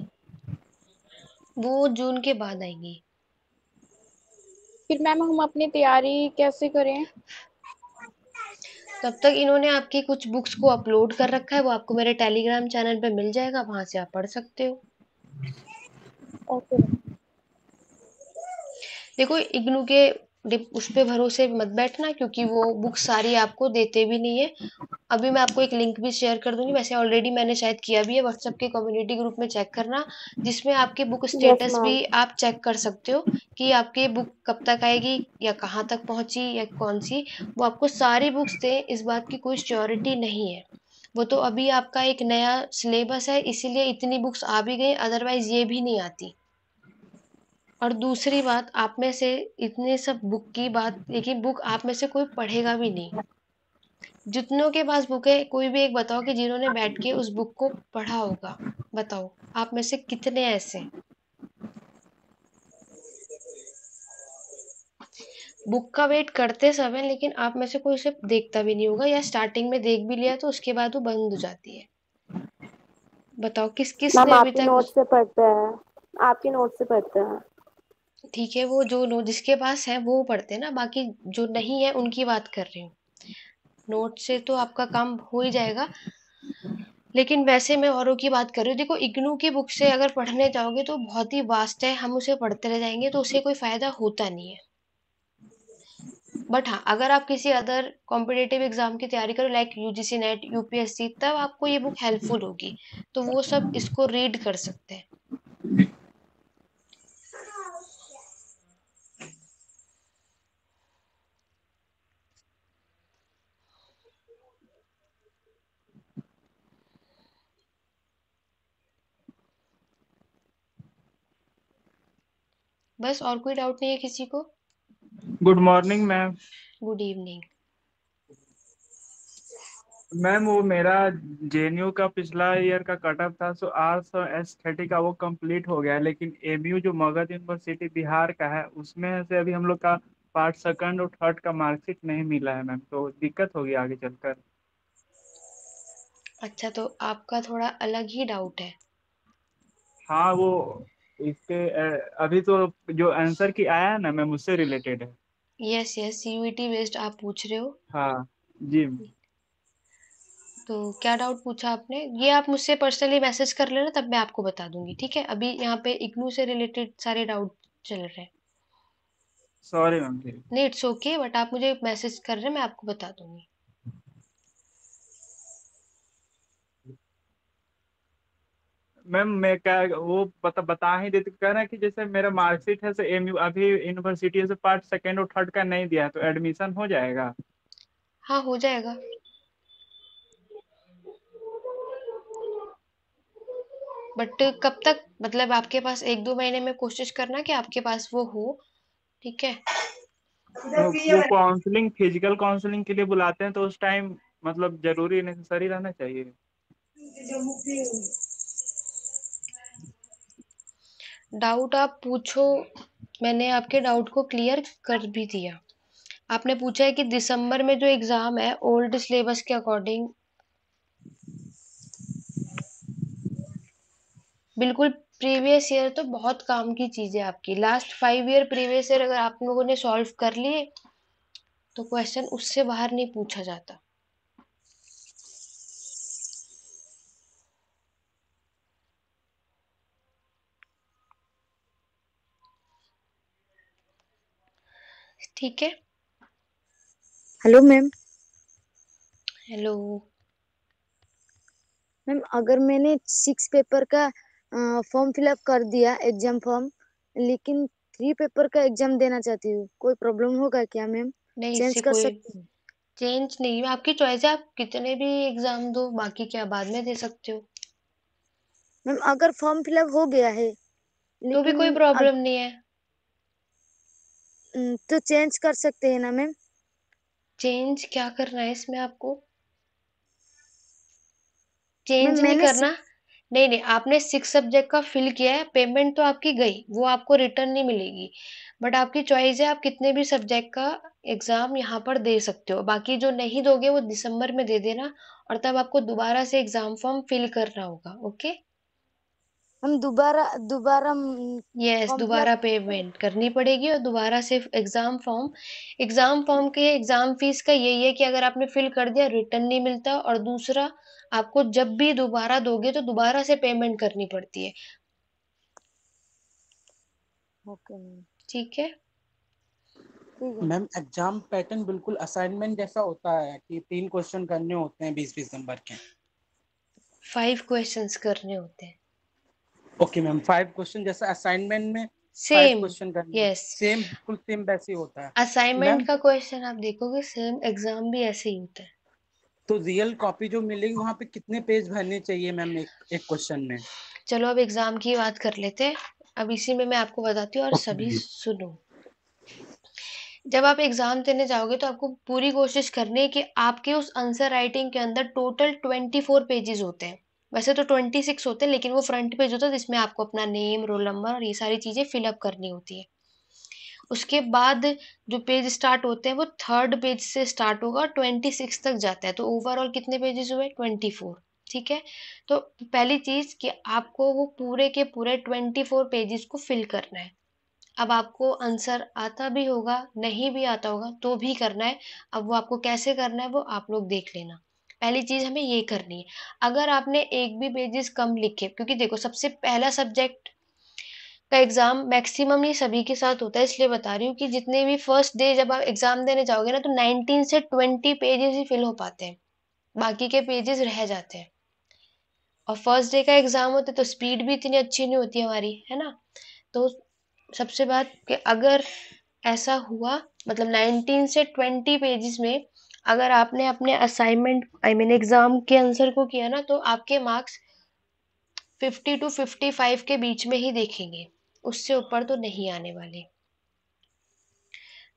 वो जून के बाद आएंगी फिर मैम हम अपनी तैयारी कैसे करें तब तक इन्होंने आपकी कुछ बुक्स को अपलोड कर रखा है वो आपको मेरे टेलीग्राम चैनल पे मिल जाएगा वहाँ से आप पढ़ सकते हो ओके okay. देखो इग्नू के उस पर भरोसे मत बैठना क्योंकि वो बुक सारी आपको देते भी नहीं है अभी मैं आपको एक लिंक भी शेयर कर दूंगी वैसे ऑलरेडी मैंने शायद किया भी है व्हाट्सएप के कम्युनिटी ग्रुप में चेक करना जिसमें आपके बुक स्टेटस भी आप चेक कर सकते हो कि आपकी बुक कब तक आएगी या कहाँ तक पहुँची या कौन सी वो आपको सारी बुक्स दें इस बात की कोई श्योरिटी नहीं है वो तो अभी आपका एक नया सिलेबस है इसीलिए इतनी बुक्स आ भी गई अदरवाइज ये भी नहीं आती और दूसरी बात आप में से इतने सब बुक की बात लेकिन बुक आप में से कोई पढ़ेगा भी नहीं जितनों के पास बुक है कोई भी एक बताओ कि जिन्होंने बैठ के उस बुक को पढ़ा होगा बताओ आप में से कितने ऐसे बुक का वेट करते सब लेकिन आप में से कोई उसे देखता भी नहीं होगा या स्टार्टिंग में देख भी लिया तो उसके बाद वो बंद हो जाती है बताओ किस किस ने अभी तक नोट से पढ़ते हैं आपके नोट से पढ़ते हैं ठीक है वो जो नो जिसके पास है वो पढ़ते हैं ना बाकी जो नहीं है उनकी बात कर रही हूँ नोट से तो आपका काम हो ही जाएगा लेकिन वैसे मैं औरों की बात कर रही हूँ देखो इग्नू की बुक से अगर पढ़ने जाओगे तो बहुत ही वास्ट है हम उसे पढ़ते रह जाएंगे तो उसे कोई फायदा होता नहीं है बट हाँ अगर आप किसी अदर कॉम्पिटेटिव एग्जाम की तैयारी करो लाइक यूजीसी नेट यूपीएससी तब आपको ये बुक हेल्पफुल होगी तो वो सब इसको रीड कर सकते हैं बस और कोई डाउट नहीं है किसी को good morning ma'am good evening ma'am वो मेरा जेएनयू का पिछला ईयर का कटअप था सो आर्ट्स और एस्थेटिक का वो कंप्लीट हो गया लेकिन एमयू जो मगध यूनिवर्सिटी बिहार का है उसमें से अभी हम लोग का पार्ट सेकंड और थर्ड का मार्कशीट नहीं मिला है मैम तो दिक्कत होगी आगे चलकर अच्छा तो आपका थोड़ा अलग ही डाउट है हाँ वो इसके अभी तो जो आंसर की आया है ना मैं मुझसे रिलेटेड है यस यस सीयूईटी बेस्ड आप पूछ रहे हो हाँ जी तो क्या डाउट पूछा आपने ये आप मुझसे पर्सनली मैसेज कर लेना तब मैं आपको बता दूंगी ठीक है अभी यहाँ पे इग्नू से रिलेटेड सारे डाउट चल रहे हैं सॉरी मैम नहीं इट्स ओके बट आप मुझे मैसेज कर रहे हैं मैं आपको बता दूंगी मैम मैं क्या वो बता बता ही देते कह रहे हैं कि जैसे मेरा मार्कशीट है से एम अभी यूनिवर्सिटी से पार्ट सेकंड और थर्ड का नहीं दिया है तो एडमिशन हो जाएगा हाँ हो जाएगा बट कब तक मतलब आपके पास एक दो महीने में कोशिश करना कि आपके पास वो हो ठीक है वो काउंसलिंग फिजिकल काउंसलिंग के लिए बुलाते हैं तो उस टाइम मतलब जरूरी नेसेसरी रहना चाहिए डाउट आप पूछो मैंने आपके डाउट को क्लियर कर भी दिया आपने पूछा है कि दिसंबर में जो एग्ज़ाम है ओल्ड सिलेबस के अकॉर्डिंग बिल्कुल प्रीवियस ईयर तो बहुत काम की चीज़ है आपकी last five year previous year अगर आप लोगों ने सॉल्व कर लिए तो क्वेश्चन उससे बाहर नहीं पूछा जाता ठीक है हेलो मैम हेलो मैम अगर मैंने सिक्स पेपर का फॉर्म फिलअप कर दिया एग्जाम फॉर्म लेकिन थ्री पेपर का एग्जाम देना चाहती हूँ कोई प्रॉब्लम होगा क्या मैम नहीं चेंज कर सकती चेंज नहीं आपकी चॉइस है आप कितने भी एग्जाम दो बाकी क्या बाद में दे सकते हो मैम अगर फॉर्म फिलअप हो गया है तो भी कोई प्रॉब्लम अग... नहीं है तो चेंज कर सकते हैं ना मैम चेंज क्या करना है इसमें आपको चेंज नहीं करना नहीं नहीं आपने सिक्स सब्जेक्ट का फिल किया है पेमेंट तो आपकी गई वो आपको रिटर्न नहीं मिलेगी बट आपकी चॉइस है आप कितने भी सब्जेक्ट का एग्जाम यहाँ पर दे सकते हो बाकी जो नहीं दोगे वो दिसंबर में दे देना और तब आपको दोबारा से एग्जाम फॉर्म फिल करना होगा ओके हम दोबारा दोबारा यस दोबारा पेमेंट मतलब करनी पड़ेगी और दोबारा सिर्फ एग्जाम फॉर्म एग्जाम फॉर्म के एग्जाम फीस का यही है कि अगर आपने फिल कर दिया रिटर्न नहीं मिलता और दूसरा आपको जब भी दोबारा दोगे तो दोबारा से पेमेंट करनी पड़ती है ओके ठीक है मैम एग्जाम पैटर्न बिल्कुल असाइनमेंट जैसा होता है कि तीन क्वेश्चन करने होते हैं बीस बीस नंबर के फाइव क्वेश्चंस करने होते हैं ओके मैम फाइव क्वेश्चन जैसे असाइनमेंट में सेम क्वेश्चन यस सेम बिल्कुल सेम वैसे ही होता है असाइनमेंट का क्वेश्चन आप देखोगे सेम एग्जाम भी ऐसे ही होता है तो रियल कॉपी जो मिलेगी वहाँ पे कितने पेज भरने चाहिए मैम एक एक क्वेश्चन में चलो अब एग्जाम की बात कर लेते हैं अब इसी में मैं आपको बताती हूँ और सभी सुनो जब आप एग्जाम देने जाओगे तो आपको पूरी कोशिश करनी है कि आपके उस आंसर राइटिंग के अंदर टोटल ट्वेंटी फोर पेजेस होते हैं वैसे तो ट्वेंटी सिक्स होते हैं लेकिन वो फ्रंट पेज होता है जिसमें आपको अपना नेम रोल नंबर और ये सारी चीज़ें फिलअप करनी होती है उसके बाद जो पेज स्टार्ट होते हैं वो थर्ड पेज से स्टार्ट होगा और ट्वेंटी सिक्स तक जाता है तो ओवरऑल कितने पेजेस हुए ट्वेंटी फोर ठीक है तो पहली चीज़ कि आपको वो पूरे के पूरे ट्वेंटी फोर पेजेस को फिल करना है अब आपको आंसर आता भी होगा नहीं भी आता होगा तो भी करना है अब वो आपको कैसे करना है वो आप लोग देख लेना पहली चीज़ हमें ये करनी है अगर आपने एक भी पेजेस कम लिखे क्योंकि देखो सबसे पहला सब्जेक्ट का एग्ज़ाम ही सभी के साथ होता है इसलिए बता रही हूँ कि जितने भी फर्स्ट डे जब आप एग्ज़ाम देने जाओगे ना तो नाइनटीन से ट्वेंटी पेजेस ही फिल हो पाते हैं बाकी के पेजेस रह जाते हैं और फर्स्ट डे का एग्ज़ाम होता है तो स्पीड भी इतनी अच्छी नहीं होती हमारी है ना तो सबसे बात कि अगर ऐसा हुआ मतलब 19 से 20 पेजेस में अगर आपने अपने असाइनमेंट आई मीन एग्ज़ाम के आंसर को किया ना तो आपके marks fifty two fifty five के बीच में ही देखेंगे उससे ऊपर तो नहीं आने वाले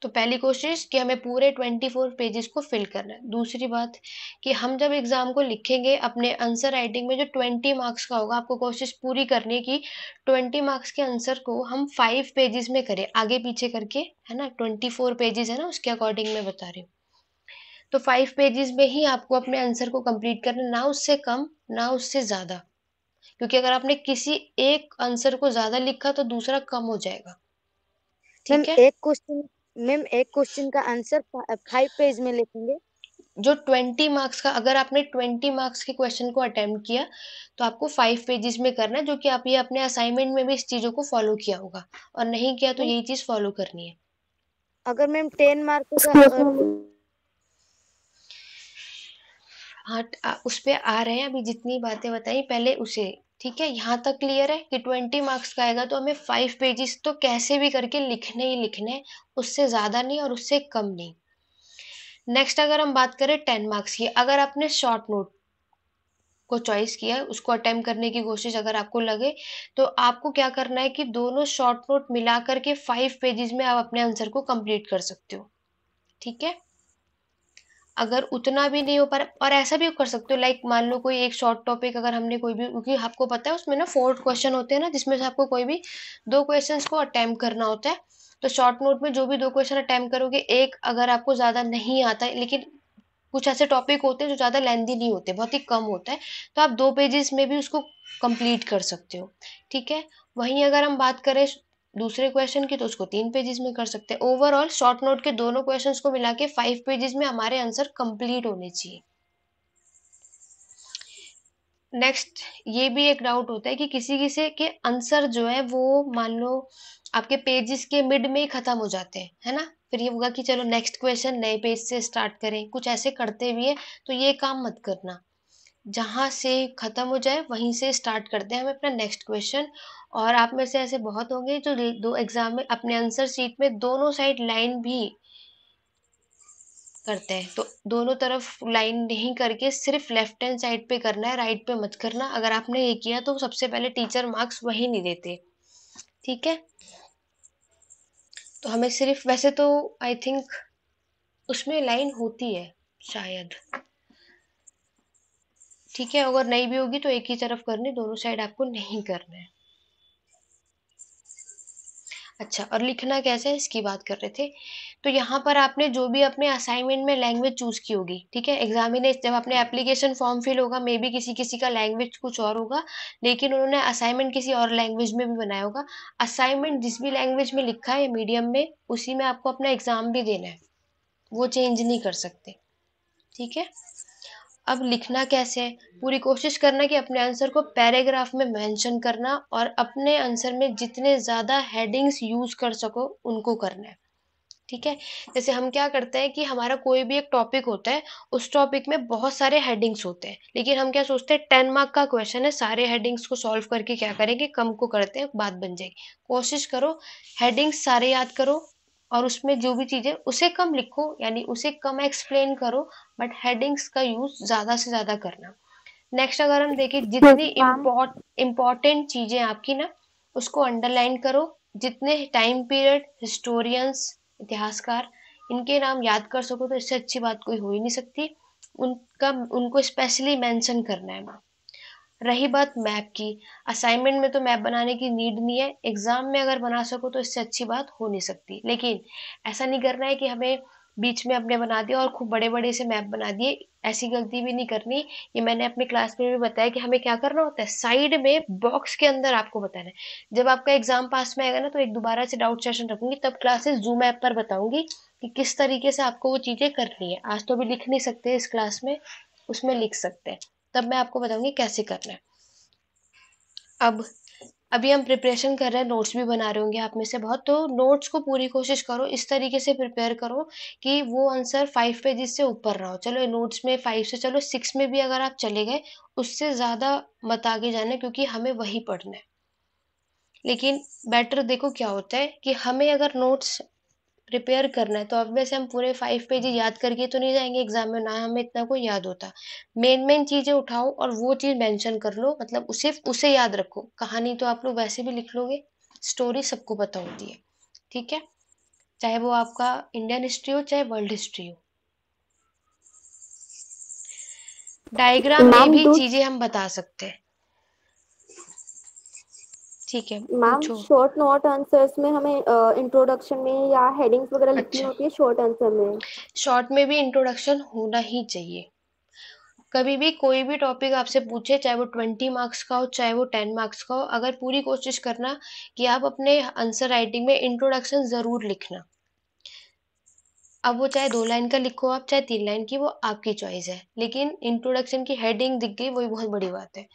तो पहली कोशिश कि हमें पूरे ट्वेंटी फोर पेजेस को फिल करना है दूसरी बात कि हम जब एग्ज़ाम को लिखेंगे अपने आंसर राइटिंग में जो ट्वेंटी मार्क्स का होगा आपको कोशिश पूरी करनी है कि ट्वेंटी मार्क्स के आंसर को हम फाइव पेजेस में करें आगे पीछे करके है ना ट्वेंटी फोर पेजेस है ना उसके अकॉर्डिंग मैं बता रही हूँ तो फाइव पेजेस में ही आपको अपने आंसर को कंप्लीट करना ना उससे कम ना उससे ज़्यादा क्योंकि अगर आपने किसी एक आंसर को ज़्यादा लिखा तो दूसरा कम हो जाएगा ठीक है एक क्वेश्चन मैम एक क्वेश्चन का आंसर फाइव पेज में लिखेंगे जो ट्वेंटी मार्क्स का अगर आपने ट्वेंटी मार्क्स के क्वेश्चन को अटेम्प्ट किया तो आपको फाइव पेजेस में करना है जो कि आप ये अपने असाइनमेंट में भी इस चीज़ों को फॉलो किया होगा और नहीं किया तो यही चीज़ फॉलो करनी है अगर मैम टेन मार्क्स का हाँ उस पर आ रहे हैं अभी जितनी बातें बताई पहले उसे ठीक है यहाँ तक क्लियर है कि ट्वेंटी मार्क्स का आएगा तो हमें फाइव पेजेस तो कैसे भी करके लिखने ही लिखने उससे ज़्यादा नहीं और उससे कम नहीं नेक्स्ट अगर हम बात करें टेन मार्क्स की अगर आपने शॉर्ट नोट को चॉइस किया है उसको अटैम्प करने की कोशिश अगर आपको लगे तो आपको क्या करना है कि दोनों शॉर्ट नोट मिला करके फाइव पेजेस में आप अपने आंसर को कंप्लीट कर सकते हो ठीक है अगर उतना भी नहीं हो पा रहा और ऐसा भी कर सकते हो लाइक मान लो कोई एक शॉर्ट टॉपिक अगर हमने कोई भी क्योंकि आपको पता है उसमें ना फोर क्वेश्चन होते हैं ना जिसमें से आपको कोई भी दो क्वेश्चन को अटैम्प करना होता है तो शॉर्ट नोट में जो भी दो क्वेश्चन अटैम्प करोगे एक अगर आपको ज़्यादा नहीं आता है लेकिन कुछ ऐसे टॉपिक होते हैं जो ज़्यादा लेंदी नहीं होते बहुत ही कम होता है तो आप दो पेजेस में भी उसको कंप्लीट कर सकते हो ठीक है वहीं अगर हम बात करें दूसरे क्वेश्चन की तो उसको तीन पेजेस में कर सकते हैं ओवरऑल शॉर्ट नोट के दोनों क्वेश्चंस को मिला के फाइव पेजेस में हमारे आंसर कंप्लीट होने चाहिए नेक्स्ट ये भी एक डाउट होता है कि किसी किसी के आंसर जो है वो मान लो आपके पेजेस के मिड में ही खत्म हो जाते हैं है ना फिर ये होगा कि चलो नेक्स्ट क्वेश्चन नए पेज से स्टार्ट करें कुछ ऐसे करते भी है तो ये काम मत करना जहाँ से खत्म हो जाए वहीं से स्टार्ट करते हैं हमें अपना नेक्स्ट क्वेश्चन और आप में से ऐसे बहुत होंगे जो दो एग्जाम में अपने आंसर शीट में दोनों साइड लाइन भी करते हैं तो दोनों तरफ लाइन नहीं करके सिर्फ लेफ्ट हैंड साइड पे करना है राइट पे मत करना अगर आपने ये किया तो सबसे पहले टीचर मार्क्स वही नहीं देते ठीक है तो हमें सिर्फ वैसे तो आई थिंक उसमें लाइन होती है शायद ठीक है अगर नहीं भी होगी तो एक ही तरफ करनी दोनों साइड आपको नहीं करना है अच्छा और लिखना कैसे है इसकी बात कर रहे थे तो यहाँ पर आपने जो भी अपने असाइनमेंट में लैंग्वेज चूज की होगी ठीक है एग्जामिनेस जब अपने एप्लीकेशन फॉर्म फिल होगा मे बी किसी किसी का लैंग्वेज कुछ और होगा लेकिन उन्होंने असाइनमेंट किसी और लैंग्वेज में भी बनाया होगा असाइनमेंट जिस भी लैंग्वेज में लिखा है मीडियम में उसी में आपको अपना एग्जाम भी देना है वो चेंज नहीं कर सकते ठीक है अब लिखना कैसे है पूरी कोशिश करना कि अपने आंसर को पैराग्राफ में मेंशन करना और अपने आंसर में जितने ज़्यादा हेडिंग्स यूज़ कर सको उनको करना है ठीक है जैसे हम क्या करते हैं कि हमारा कोई भी एक टॉपिक होता है उस टॉपिक में बहुत सारे हेडिंग्स होते हैं लेकिन हम क्या सोचते हैं टेन मार्क का क्वेश्चन है सारे हेडिंग्स को सॉल्व करके क्या करेंगे कम को करते हैं बात बन जाएगी कोशिश करो हेडिंग्स सारे याद करो और उसमें जो भी चीज़ें उसे कम लिखो यानी उसे कम एक्सप्लेन करो बट हेडिंग्स का यूज ज़्यादा से ज़्यादा करना नेक्स्ट अगर हम देखें जितनी इम्पोर्टेंट चीज़ें आपकी ना उसको अंडरलाइन करो जितने टाइम पीरियड हिस्टोरियंस इतिहासकार इनके नाम याद कर सको तो इससे अच्छी बात कोई हो ही नहीं सकती उनका उनको स्पेशली मेंशन करना है वहाँ रही बात मैप की असाइनमेंट में तो मैप बनाने की नीड नहीं है एग्जाम में अगर बना सको तो इससे अच्छी बात हो नहीं सकती लेकिन ऐसा नहीं करना है कि हमें बीच में अपने बना दिया और खूब बड़े बड़े से मैप बना दिए ऐसी गलती भी नहीं करनी ये मैंने अपने क्लास में भी बताया कि हमें क्या करना होता है साइड में बॉक्स के अंदर आपको बताना है जब आपका एग्जाम पास में आएगा ना तो एक दोबारा से डाउट सेशन रखूंगी तब क्लासेस जूम ऐप पर बताऊंगी कि किस तरीके से आपको वो चीजें करनी है आज तो अभी लिख नहीं सकते इस क्लास में उसमें लिख सकते हैं तब मैं आपको बताऊंगी कैसे करना है अब अभी हम प्रिपरेशन कर रहे हैं नोट्स भी बना रहे होंगे आप में से बहुत तो नोट्स को पूरी कोशिश करो इस तरीके से प्रिपेयर करो कि वो आंसर फाइव पेजेस से ऊपर रहो चलो नोट्स में फाइव से चलो सिक्स में भी अगर आप चले गए उससे ज़्यादा मत आगे जाना क्योंकि हमें वही पढ़ना है लेकिन बेटर देखो क्या होता है कि हमें अगर नोट्स प्रिपेयर करना है तो ऑब्वियस हम पूरे फाइव पेजेज याद करके तो नहीं जाएंगे एग्जाम में ना हमें इतना कोई याद होता मेन मेन चीज़ें उठाओ और वो चीज़ मेंशन कर लो मतलब उसे उसे याद रखो कहानी तो आप लोग वैसे भी लिख लोगे स्टोरी सबको पता होती है ठीक है चाहे वो आपका इंडियन हिस्ट्री हो चाहे वर्ल्ड हिस्ट्री हो डायग्राम में भी चीजें हम बता सकते हैं ठीक है मैम शॉर्ट नोट आंसर्स में हमें इंट्रोडक्शन uh, में या हेडिंग्स वगैरह अच्छा। लिखनी होती है शॉर्ट आंसर में शॉर्ट में भी इंट्रोडक्शन होना ही चाहिए कभी भी कोई भी टॉपिक आपसे पूछे चाहे वो ट्वेंटी मार्क्स का हो चाहे वो टेन मार्क्स का हो अगर पूरी कोशिश करना कि आप अपने आंसर राइटिंग में इंट्रोडक्शन ज़रूर लिखना अब वो चाहे दो लाइन का लिखो आप चाहे तीन लाइन की वो आपकी चॉइस है लेकिन इंट्रोडक्शन की हेडिंग दिख गई वही बहुत बड़ी बात है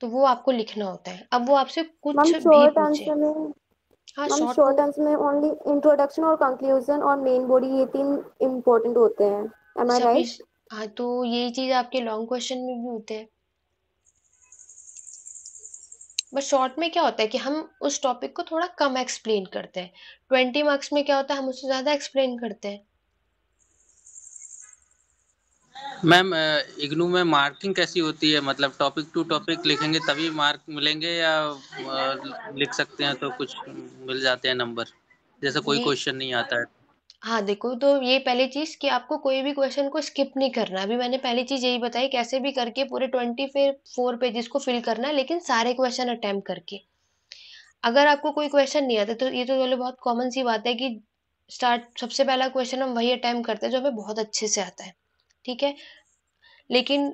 तो वो आपको लिखना होता है अब वो आपसे कुछ भी पूछे हाँ शॉर्ट आंसर तो- में ओनली इंट्रोडक्शन और कंक्लूजन और मेन बॉडी ये तीन इम्पोर्टेंट होते हैं एम आई राइट हाँ तो ये चीज आपके लॉन्ग क्वेश्चन में भी होते हैं बट शॉर्ट में क्या होता है कि हम उस टॉपिक को थोड़ा कम एक्सप्लेन करते हैं ट्वेंटी मार्क्स में क्या होता है हम उससे ज़्यादा एक्सप्लेन करते हैं मैम इग्नू में मार्किंग कैसी होती है मतलब टॉपिक टू टॉपिक लिखेंगे तभी मार्क मिलेंगे या लिख सकते हैं तो कुछ मिल जाते हैं नंबर जैसे कोई क्वेश्चन नहीं आता है हाँ देखो तो ये पहली चीज कि आपको कोई भी क्वेश्चन को स्किप नहीं करना अभी मैंने पहली चीज यही बताई कैसे भी करके पूरे ट्वेंटी फिर फोर पेजेस को फिल करना है लेकिन सारे क्वेश्चन अटेम्प्ट करके अगर आपको कोई क्वेश्चन नहीं आता तो ये तो बोले बहुत कॉमन सी बात है कि स्टार्ट सबसे पहला क्वेश्चन हम वही अटेम्प्ट करते हैं जो हमें बहुत अच्छे से आता है ठीक है लेकिन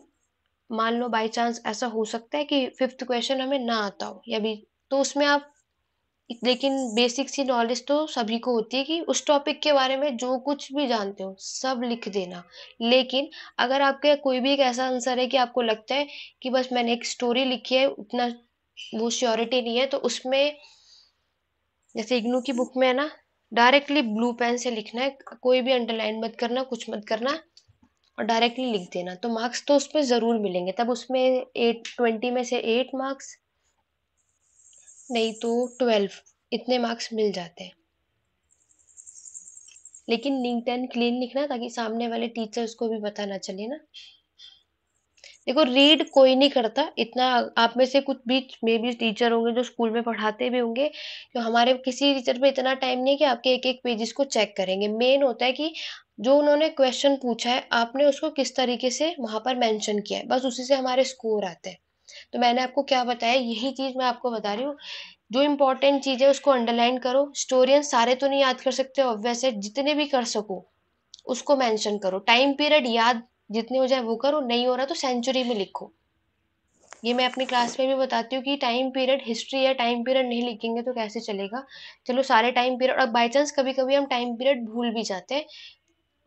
मान लो बाई चांस ऐसा हो सकता है कि फिफ्थ क्वेश्चन हमें ना आता हो या भी तो उसमें आप लेकिन बेसिक सी नॉलेज तो सभी को होती है कि उस टॉपिक के बारे में जो कुछ भी जानते हो सब लिख देना लेकिन अगर आपके कोई भी एक ऐसा आंसर है कि आपको लगता है कि बस मैंने एक स्टोरी लिखी है उतना वो श्योरिटी नहीं है तो उसमें जैसे इग्नू की बुक में है ना डायरेक्टली ब्लू पेन से लिखना है कोई भी अंडरलाइन मत करना कुछ मत करना और डायरेक्टली लिख देना तो मार्क्स तो उसमें ज़रूर मिलेंगे तब उसमें एट ट्वेंटी में से एट मार्क्स नहीं तो ट्वेल्व इतने मार्क्स मिल जाते हैं लेकिन लिंक टेन क्लीन लिखना ताकि सामने वाले टीचर्स को भी पता ना चले ना देखो रीड कोई नहीं करता इतना आप में से कुछ बीच में भी टीचर होंगे जो स्कूल में पढ़ाते भी होंगे जो हमारे किसी टीचर पे इतना टाइम नहीं है कि आपके एक एक पेजेस को चेक करेंगे मेन होता है कि जो उन्होंने क्वेश्चन पूछा है आपने उसको किस तरीके से वहां पर मेंशन किया है बस उसी से हमारे स्कोर आते हैं तो मैंने आपको क्या बताया यही चीज मैं आपको बता रही हूँ जो इम्पोर्टेंट चीज है उसको अंडरलाइन करो स्टोरियन सारे तो नहीं याद कर सकते ऑब्वियस है जितने भी कर सको उसको मेंशन करो टाइम पीरियड याद जितने हो जाए वो करो नहीं हो रहा तो सेंचुरी में लिखो ये मैं अपनी क्लास में भी बताती हूँ कि टाइम पीरियड हिस्ट्री या टाइम पीरियड नहीं लिखेंगे तो कैसे चलेगा चलो सारे टाइम पीरियड और बाई चांस कभी कभी हम टाइम पीरियड भूल भी जाते हैं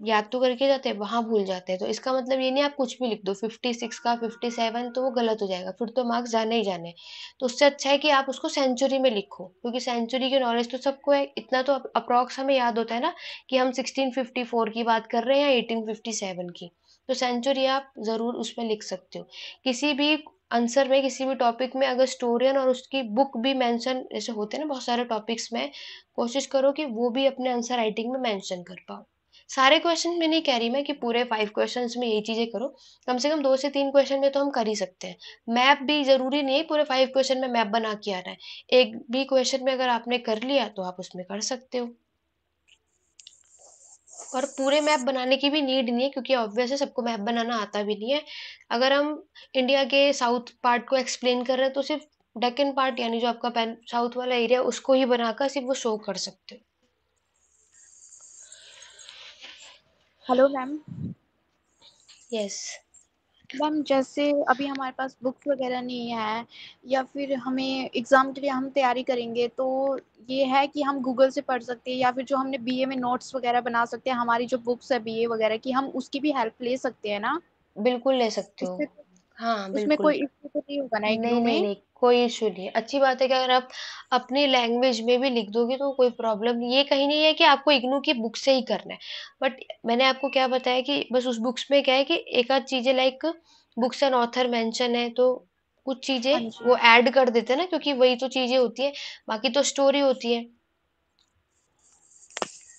याद तो करके जाते हैं वहाँ भूल जाते हैं तो इसका मतलब ये नहीं आप कुछ भी लिख दो फिफ्टी सिक्स का फिफ्टी सेवन तो वो गलत हो जाएगा फिर तो मार्क्स जाने ही जाने तो उससे अच्छा है कि आप उसको सेंचुरी में लिखो क्योंकि सेंचुरी की नॉलेज तो सबको है इतना तो अप्रॉक्स हमें याद होता है ना कि हम सिक्सटीन फिफ्टी फोर की बात कर रहे हैं या एटीन फिफ्टी सेवन की तो सेंचुरी आप ज़रूर उसमें लिख सकते हो किसी भी आंसर में किसी भी टॉपिक में अगर स्टोरियन और उसकी बुक भी मेंशन जैसे होते हैं ना बहुत सारे टॉपिक्स में कोशिश करो कि वो भी अपने आंसर राइटिंग में मेंशन कर पाओ सारे क्वेश्चन में नहीं कह रही मैं कि पूरे फाइव क्वेश्चंस में यही चीज़ें करो कम से कम दो से तीन क्वेश्चन में तो हम कर ही सकते हैं मैप भी ज़रूरी नहीं है पूरे फाइव क्वेश्चन में मैप बना के आ रहा है एक भी क्वेश्चन में अगर आपने कर लिया तो आप उसमें कर सकते हो और पूरे मैप बनाने की भी नीड नहीं है क्योंकि ऑब्वियस है सबको मैप बनाना आता भी नहीं है अगर हम इंडिया के साउथ पार्ट को एक्सप्लेन कर रहे हैं तो सिर्फ डेकन पार्ट यानी जो आपका पैन साउथ वाला एरिया उसको ही बनाकर सिर्फ वो शो कर सकते हो हेलो मैम यस मैम जैसे अभी हमारे पास बुक्स वगैरह नहीं है या फिर हमें एग्ज़ाम के लिए हम तैयारी करेंगे तो ये है कि हम गूगल से पढ़ सकते हैं या फिर जो हमने बीए में नोट्स वगैरह बना सकते हैं हमारी जो बुक्स है बीए वगैरह की हम उसकी भी हेल्प ले सकते हैं ना बिल्कुल ले सकते हो हाँ, उसमें बिल्कुल। कोई तो नहीं होगा ना नहीं, नहीं, में? नहीं, कोई इशू नहीं है। अच्छी बात है कि अगर आप अपने लैंग्वेज में भी लिख दोगे तो कोई प्रॉब्लम नहीं ये कहीं नहीं है कि आपको इग्नू की बुक से ही करना है बट मैंने आपको क्या बताया कि बस उस बुक्स में क्या है कि एक आध चीजें like books and author mention है तो कुछ चीजें हाँ वो ऐड कर देते हैं ना क्योंकि वही तो चीजें होती है बाकी तो स्टोरी होती है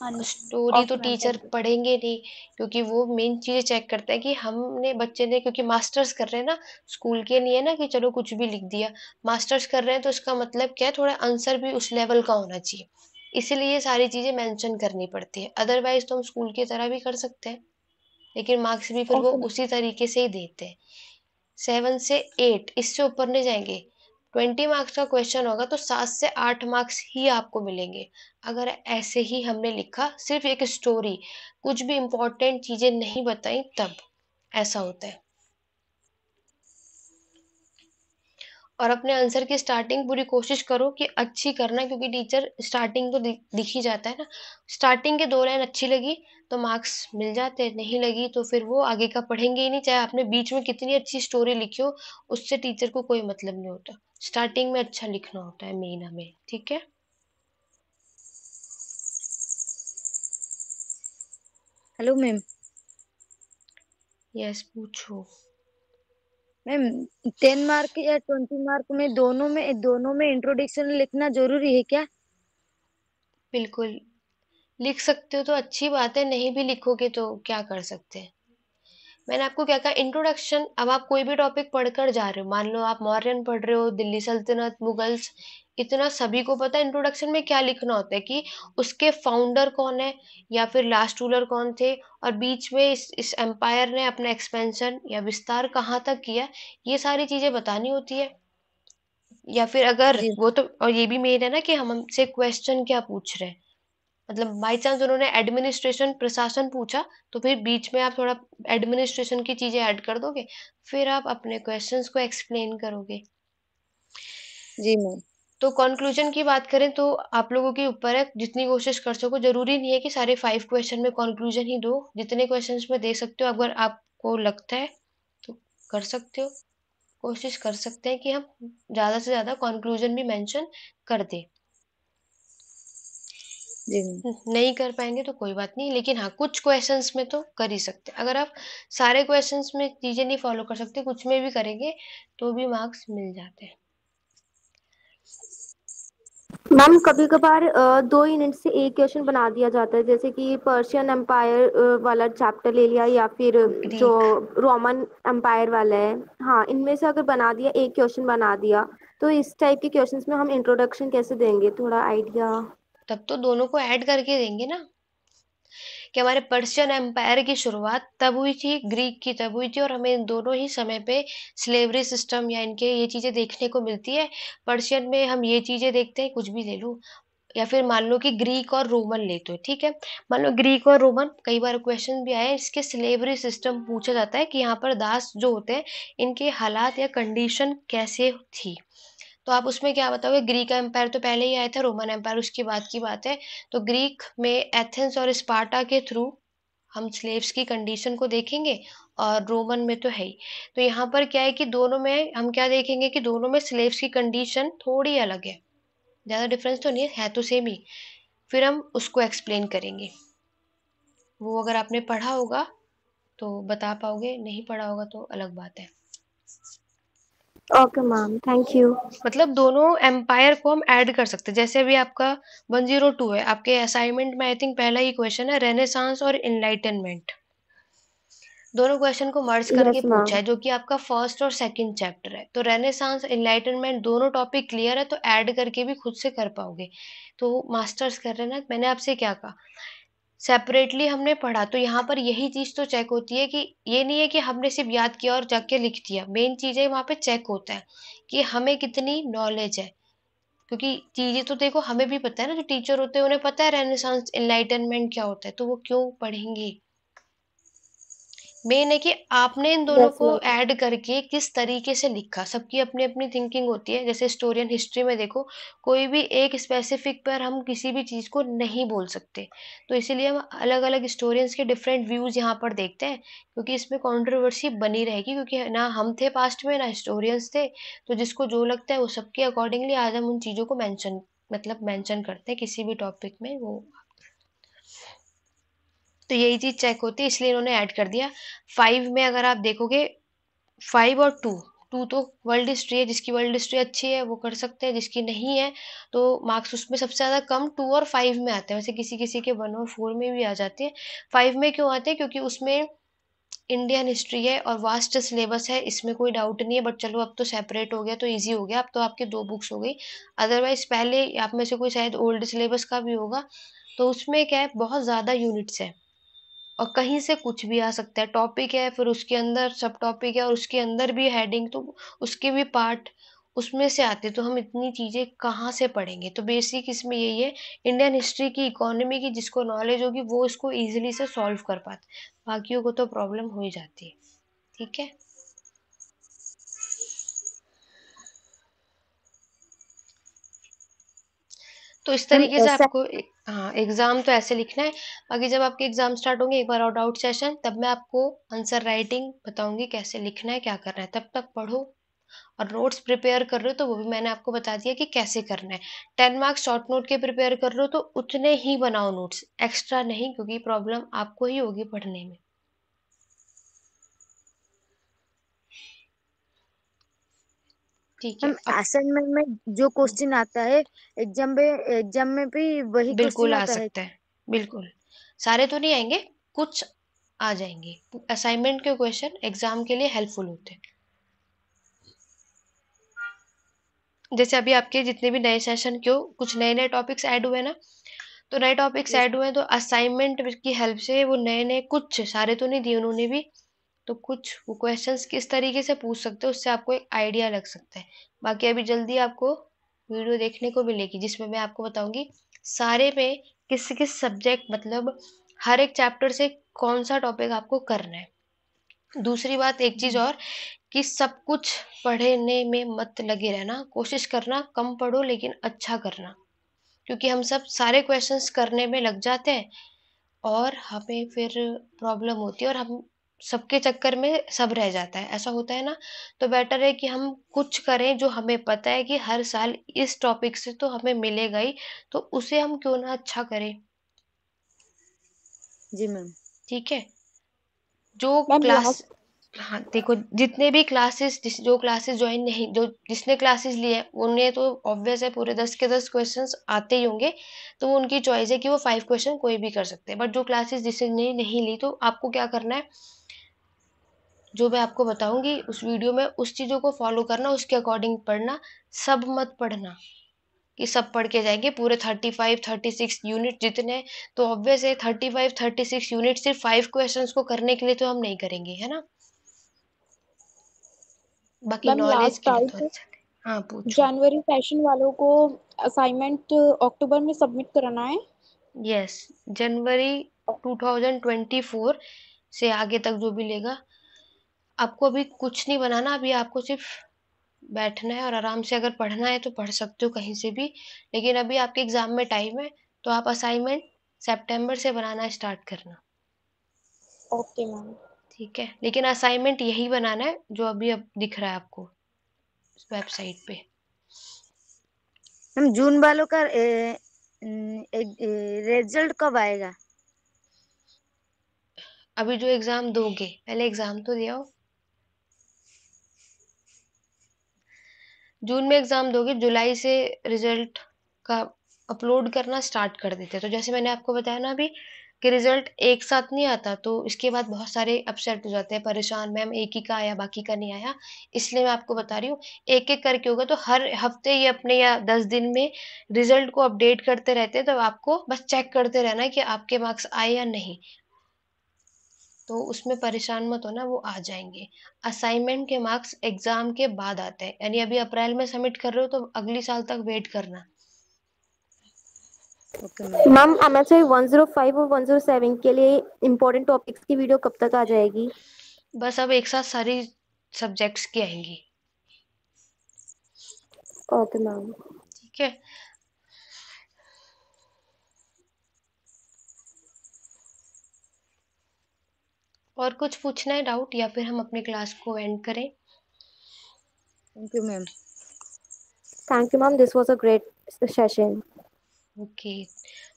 स्टोरी हाँ, तो टीचर पढ़ेंगे नहीं क्योंकि वो मेन चीज चेक करता है कि हमने बच्चे ने क्योंकि मास्टर्स कर रहे हैं ना स्कूल के लिए ना कि चलो कुछ भी लिख दिया मास्टर्स कर रहे हैं तो उसका मतलब क्या है थोड़ा आंसर भी उस लेवल का होना चाहिए इसीलिए सारी चीजें मेंशन करनी पड़ती है अदरवाइज तो हम स्कूल की तरह भी कर सकते हैं लेकिन मार्क्स भी फिर वो उसी तरीके से ही देते हैं सेवन से एट इससे ऊपर नहीं जाएंगे ट्वेंटी मार्क्स का क्वेश्चन होगा तो सात से आठ मार्क्स ही आपको मिलेंगे अगर ऐसे ही हमने लिखा सिर्फ एक स्टोरी कुछ भी इम्पोर्टेंट चीज़ें नहीं बताई तब ऐसा होता है और अपने आंसर की स्टार्टिंग पूरी कोशिश करो कि अच्छी करना क्योंकि टीचर स्टार्टिंग तो दिख ही जाता है ना स्टार्टिंग के दो लाइन अच्छी लगी तो मार्क्स मिल जाते नहीं लगी तो फिर वो आगे का पढ़ेंगे ही नहीं चाहे आपने बीच में कितनी अच्छी स्टोरी लिखी हो उससे टीचर को कोई मतलब नहीं होता स्टार्टिंग में अच्छा लिखना होता है मेन हमें ठीक है हेलो मैम यस पूछो मैम टेन मार्क या ट्वेंटी मार्क में दोनों में दोनों में इंट्रोडक्शन लिखना जरूरी है क्या बिल्कुल लिख सकते हो तो अच्छी बात है नहीं भी लिखोगे तो क्या कर सकते हैं मैंने आपको क्या कहा इंट्रोडक्शन अब आप कोई भी टॉपिक पढ़कर जा रहे हो मान लो आप मौर्यन पढ़ रहे हो दिल्ली सल्तनत मुगल्स इतना सभी को पता है इंट्रोडक्शन में क्या लिखना होता है कि उसके फाउंडर कौन है या फिर लास्ट रूलर कौन थे और बीच में इस इस एम्पायर ने अपना एक्सपेंशन या विस्तार कहाँ तक किया ये सारी चीज़ें बतानी होती है या फिर अगर वो तो और ये भी मेन है ना कि हमसे क्वेश्चन क्या पूछ रहे हैं मतलब बाई चांस उन्होंने एडमिनिस्ट्रेशन प्रशासन पूछा तो फिर बीच में आप थोड़ा एडमिनिस्ट्रेशन की चीज़ें ऐड कर दोगे फिर आप अपने क्वेश्चंस को एक्सप्लेन करोगे जी मैम तो कंक्लूजन की बात करें तो आप लोगों के ऊपर है जितनी कोशिश कर सको जरूरी नहीं है कि सारे फाइव क्वेश्चन में कंक्लूजन ही दो जितने क्वेश्चंस में दे सकते हो अगर आपको लगता है तो कर सकते हो कोशिश कर सकते हैं कि हम ज़्यादा से ज़्यादा कंक्लूजन भी मेंशन कर दें जी। हम्म, नहीं कर पाएंगे तो कोई बात नहीं, लेकिन हाँ, कुछ क्वेश्चंस में तो कर ही सकते अगर आप सारे क्वेश्चंस में चीज़ें नहीं फ़ॉलो कर सकते, कुछ में भी करेंगे, तो भी मार्क्स मिल जाते हैं। मैम कभी-कभार दो 2 यूनिट से एक क्वेश्चन बना दिया जाता है जैसे कि पर्शियन एम्पायर वाला चैप्टर ले लिया या फिर जो रोमन एम्पायर वाला है। हाँ, इनमें से अगर बना दिया एक क्वेश्चन बना दिया, तो इस टाइप के क्वेश्चंस में हम इंट्रोडक्शन कैसे देंगे? थोड़ा आइडिया तब तो दोनों को ऐड करके देंगे ना कि हमारे पर्शियन एम्पायर की शुरुआत तब हुई थी ग्रीक की तब हुई थी और हमें दोनों ही समय पे स्लेवरी सिस्टम या इनके ये चीज़ें देखने को मिलती है पर्शियन में हम ये चीज़ें देखते हैं कुछ भी ले लो या फिर मान लो कि ग्रीक और रोमन ले तो ठीक है मान लो ग्रीक और रोमन कई बार क्वेश्चन भी आए इसके स्लेवरी सिस्टम पूछा जाता है कि यहाँ पर दास जो होते हैं इनके हालात या कंडीशन कैसे थी तो आप उसमें क्या बताओगे ग्रीक एम्पायर तो पहले ही आया था रोमन एम्पायर उसकी बात की बात है तो ग्रीक में एथेंस और स्पार्टा के थ्रू हम स्लेव्स की कंडीशन को देखेंगे और रोमन में तो है ही तो यहाँ पर क्या है कि दोनों में हम क्या देखेंगे कि दोनों में स्लेव्स की कंडीशन थोड़ी अलग है ज़्यादा डिफरेंस तो नहीं है, है तो सेम ही फिर हम उसको एक्सप्लेन करेंगे वो अगर आपने पढ़ा होगा तो बता पाओगे नहीं पढ़ा होगा तो अलग बात है ओके मैम थैंक यू मतलब दोनों एम्पायर को हम ऐड कर सकते हैं जैसे अभी आपका वन जीरो टू है आपके असाइनमेंट में आई थिंक पहला ही क्वेश्चन है रेनेसांस और इनलाइटनमेंट दोनों क्वेश्चन को मर्ज करके yes, पूछा है जो कि आपका फर्स्ट और सेकंड चैप्टर है तो रेनेसांस इनलाइटनमेंट दोनों टॉपिक क्लियर है तो ऐड करके भी खुद से कर पाओगे तो मास्टर्स कर रहे ना मैंने आपसे क्या कहा सेपरेटली हमने पढ़ा तो यहाँ पर यही चीज तो चेक होती है कि ये नहीं है कि हमने सिर्फ याद किया और जाके लिख दिया मेन चीज है वहाँ पे चेक होता है कि हमें कितनी नॉलेज है क्योंकि चीजें तो देखो हमें भी पता है ना जो टीचर होते हैं उन्हें पता है रेनेसांस इनलाइटनमेंट क्या होता है तो वो क्यों पढ़ेंगे मेन है कि आपने इन दोनों को ऐड करके किस तरीके से लिखा सबकी अपनी अपनी थिंकिंग होती है जैसे स्टोरियन हिस्ट्री में देखो कोई भी एक स्पेसिफिक पर हम किसी भी चीज़ को नहीं बोल सकते तो इसीलिए हम अलग अलग हिस्टोरियंस के डिफरेंट व्यूज़ यहाँ पर देखते हैं क्योंकि इसमें कॉन्ट्रोवर्सी बनी रहेगी क्योंकि ना हम थे पास्ट में ना हिस्टोरियंस थे तो जिसको जो लगता है वो सबके अकॉर्डिंगली आज हम उन चीज़ों को मैंशन मतलब मैंशन करते हैं किसी भी टॉपिक में वो तो यही चीज़ चेक होती है इसलिए इन्होंने ऐड कर दिया फाइव में अगर आप देखोगे फाइव और टू टू तो वर्ल्ड हिस्ट्री है जिसकी वर्ल्ड हिस्ट्री अच्छी है वो कर सकते हैं जिसकी नहीं है तो मार्क्स उसमें सबसे ज़्यादा कम टू और फाइव में आते हैं वैसे किसी किसी के वन और फोर में भी आ जाते हैं फाइव में क्यों आते हैं क्योंकि उसमें इंडियन हिस्ट्री है और वास्ट सिलेबस है इसमें कोई डाउट नहीं है बट चलो अब तो सेपरेट हो गया तो इजी हो गया अब तो आपके दो बुक्स हो गई अदरवाइज पहले आप में से कोई शायद ओल्ड सिलेबस का भी होगा तो उसमें क्या है बहुत ज़्यादा यूनिट्स है और कहीं से कुछ भी आ सकता है टॉपिक है फिर उसके अंदर सब टॉपिक है और उसके अंदर भी हेडिंग तो उसके भी पार्ट उसमें से आते तो हम इतनी चीज़ें कहाँ से पढ़ेंगे तो बेसिक इसमें यही है इंडियन हिस्ट्री की इकोनॉमी की जिसको नॉलेज होगी वो इसको ईजिली से सॉल्व कर पाते बाकियों को तो प्रॉब्लम हो ही जाती है ठीक है तो इस तरीके से आपको हाँ एग्जाम तो ऐसे लिखना है बाकी जब आपके एग्जाम स्टार्ट होंगे एक बार और डाउट सेशन तब मैं आपको आंसर राइटिंग बताऊंगी कैसे लिखना है क्या करना है तब तक पढ़ो और नोट्स प्रिपेयर कर रहे हो तो वो भी मैंने आपको बता दिया कि कैसे करना है टेन मार्क्स शॉर्ट नोट के प्रिपेयर कर रहे हो तो उतने ही बनाओ नोट्स एक्स्ट्रा नहीं क्योंकि प्रॉब्लम आपको ही होगी पढ़ने में ठीक है असाइनमेंट में जो क्वेश्चन आता है एग्जाम में एग्जाम में भी वही बिल्कुल आ सकता है।, है बिल्कुल सारे तो नहीं आएंगे कुछ आ जाएंगे असाइनमेंट के क्वेश्चन एग्जाम के लिए हेल्पफुल होते हैं जैसे अभी आपके जितने भी नए सेशन के हो कुछ नए नए टॉपिक्स ऐड हुए ना तो नए टॉपिक्स ऐड हुए तो असाइनमेंट की हेल्प से वो नए नए कुछ सारे तो नहीं दिए उन्होंने भी तो कुछ क्वेश्चन किस तरीके से पूछ सकते हो उससे आपको एक आइडिया लग सकता है बाकी अभी जल्दी आपको वीडियो देखने को मिलेगी जिसमें मैं आपको बताऊंगी सारे में किस किस सब्जेक्ट मतलब हर एक चैप्टर से कौन सा टॉपिक आपको करना है दूसरी बात एक चीज़ हम्म। और कि सब कुछ पढ़ने में मत लगे रहना कोशिश करना कम पढ़ो लेकिन अच्छा करना क्योंकि हम सब सारे क्वेश्चंस करने में लग जाते हैं और हमें फिर प्रॉब्लम होती है और हम सबके चक्कर में सब रह जाता है ऐसा होता है ना तो बेटर है कि हम कुछ करें जो हमें पता है कि हर साल इस टॉपिक से तो हमें मिलेगा ही तो उसे हम क्यों ना अच्छा करें जी मैम ठीक है जो क्लास हाँ देखो जितने भी क्लासेस जिस जो क्लासेस ज्वाइन नहीं जो जिसने क्लासेस लिए उन्हें तो ऑब्वियस है पूरे दस के दस क्वेश्चंस आते ही होंगे तो वो उनकी चॉइस है कि वो फाइव क्वेश्चन कोई भी कर सकते हैं बट जो क्लासेस जिसने नहीं ली तो आपको क्या करना है जो मैं आपको बताऊंगी उस वीडियो में उस चीज़ों को फॉलो करना उसके अकॉर्डिंग पढ़ना सब मत पढ़ना कि सब पढ़ के जाएंगे पूरे thirty five thirty six unit जितने तो ऑब्वियस है thirty five thirty six unit सिर्फ फाइव क्वेश्चन को करने के लिए तो हम नहीं करेंगे है ना बाकी नॉलेज के लिए तो अच्छा हाँ पूछो जनवरी सेशन वालों को असाइनमेंट अक्टूबर में सबमिट कराना है यस जनवरी 2024 से आगे तक जो भी लेगा आपको अभी कुछ नहीं बनाना अभी आपको सिर्फ बैठना है और आराम से अगर पढ़ना है तो पढ़ सकते हो कहीं से भी लेकिन अभी आपके एग्जाम में टाइम है तो आप असाइनमेंट सेप्टेम्बर से बनाना स्टार्ट करना ओके मैम ठीक है लेकिन असाइनमेंट यही बनाना है जो अभी अब दिख रहा है आपको वेबसाइट पे मैम जून वालों का रिजल्ट कब आएगा अभी जो एग्जाम दोगे पहले एग्जाम तो दिया हो जून में एग्ज़ाम दोगे जुलाई से रिजल्ट का अपलोड करना स्टार्ट कर देते हैं तो जैसे मैंने आपको बताया ना अभी कि रिजल्ट एक साथ नहीं आता तो इसके बाद बहुत सारे अपसेट हो जाते हैं परेशान मैम एक ही का आया बाकी का नहीं आया इसलिए मैं आपको बता रही हूँ एक एक करके होगा तो हर हफ्ते ही अपने या दस दिन में रिजल्ट को अपडेट करते रहते हैं तो आपको बस चेक करते रहना कि आपके मार्क्स आए या नहीं तो उसमें परेशान मत होना वो आ जाएंगे असाइनमेंट के मार्क्स एग्जाम के बाद आते हैं यानी अभी अप्रैल में सबमिट कर रहे हो तो अगली साल तक वेट करना ma'am M H I one और 107 के लिए इंपॉर्टेंट टॉपिक्स की वीडियो कब तक आ जाएगी बस अब एक साथ सारी सब्जेक्ट्स की आएंगी ओके मैम ठीक है और कुछ पूछना है डाउट या फिर हम अपनी क्लास को एंड करें thank you ma'am thank you ma'am this was a great session okay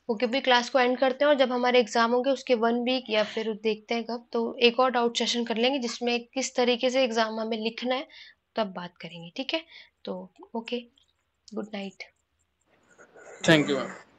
okay भी क्लास को एंड करते हैं और जब हमारे एग्जाम होंगे उसके वन वीक या फिर देखते हैं कब तो एक और डाउट सेशन कर लेंगे जिसमें किस तरीके से एग्जाम हमें लिखना है तब बात करेंगे ठीक है तो okay good night thank you ma'am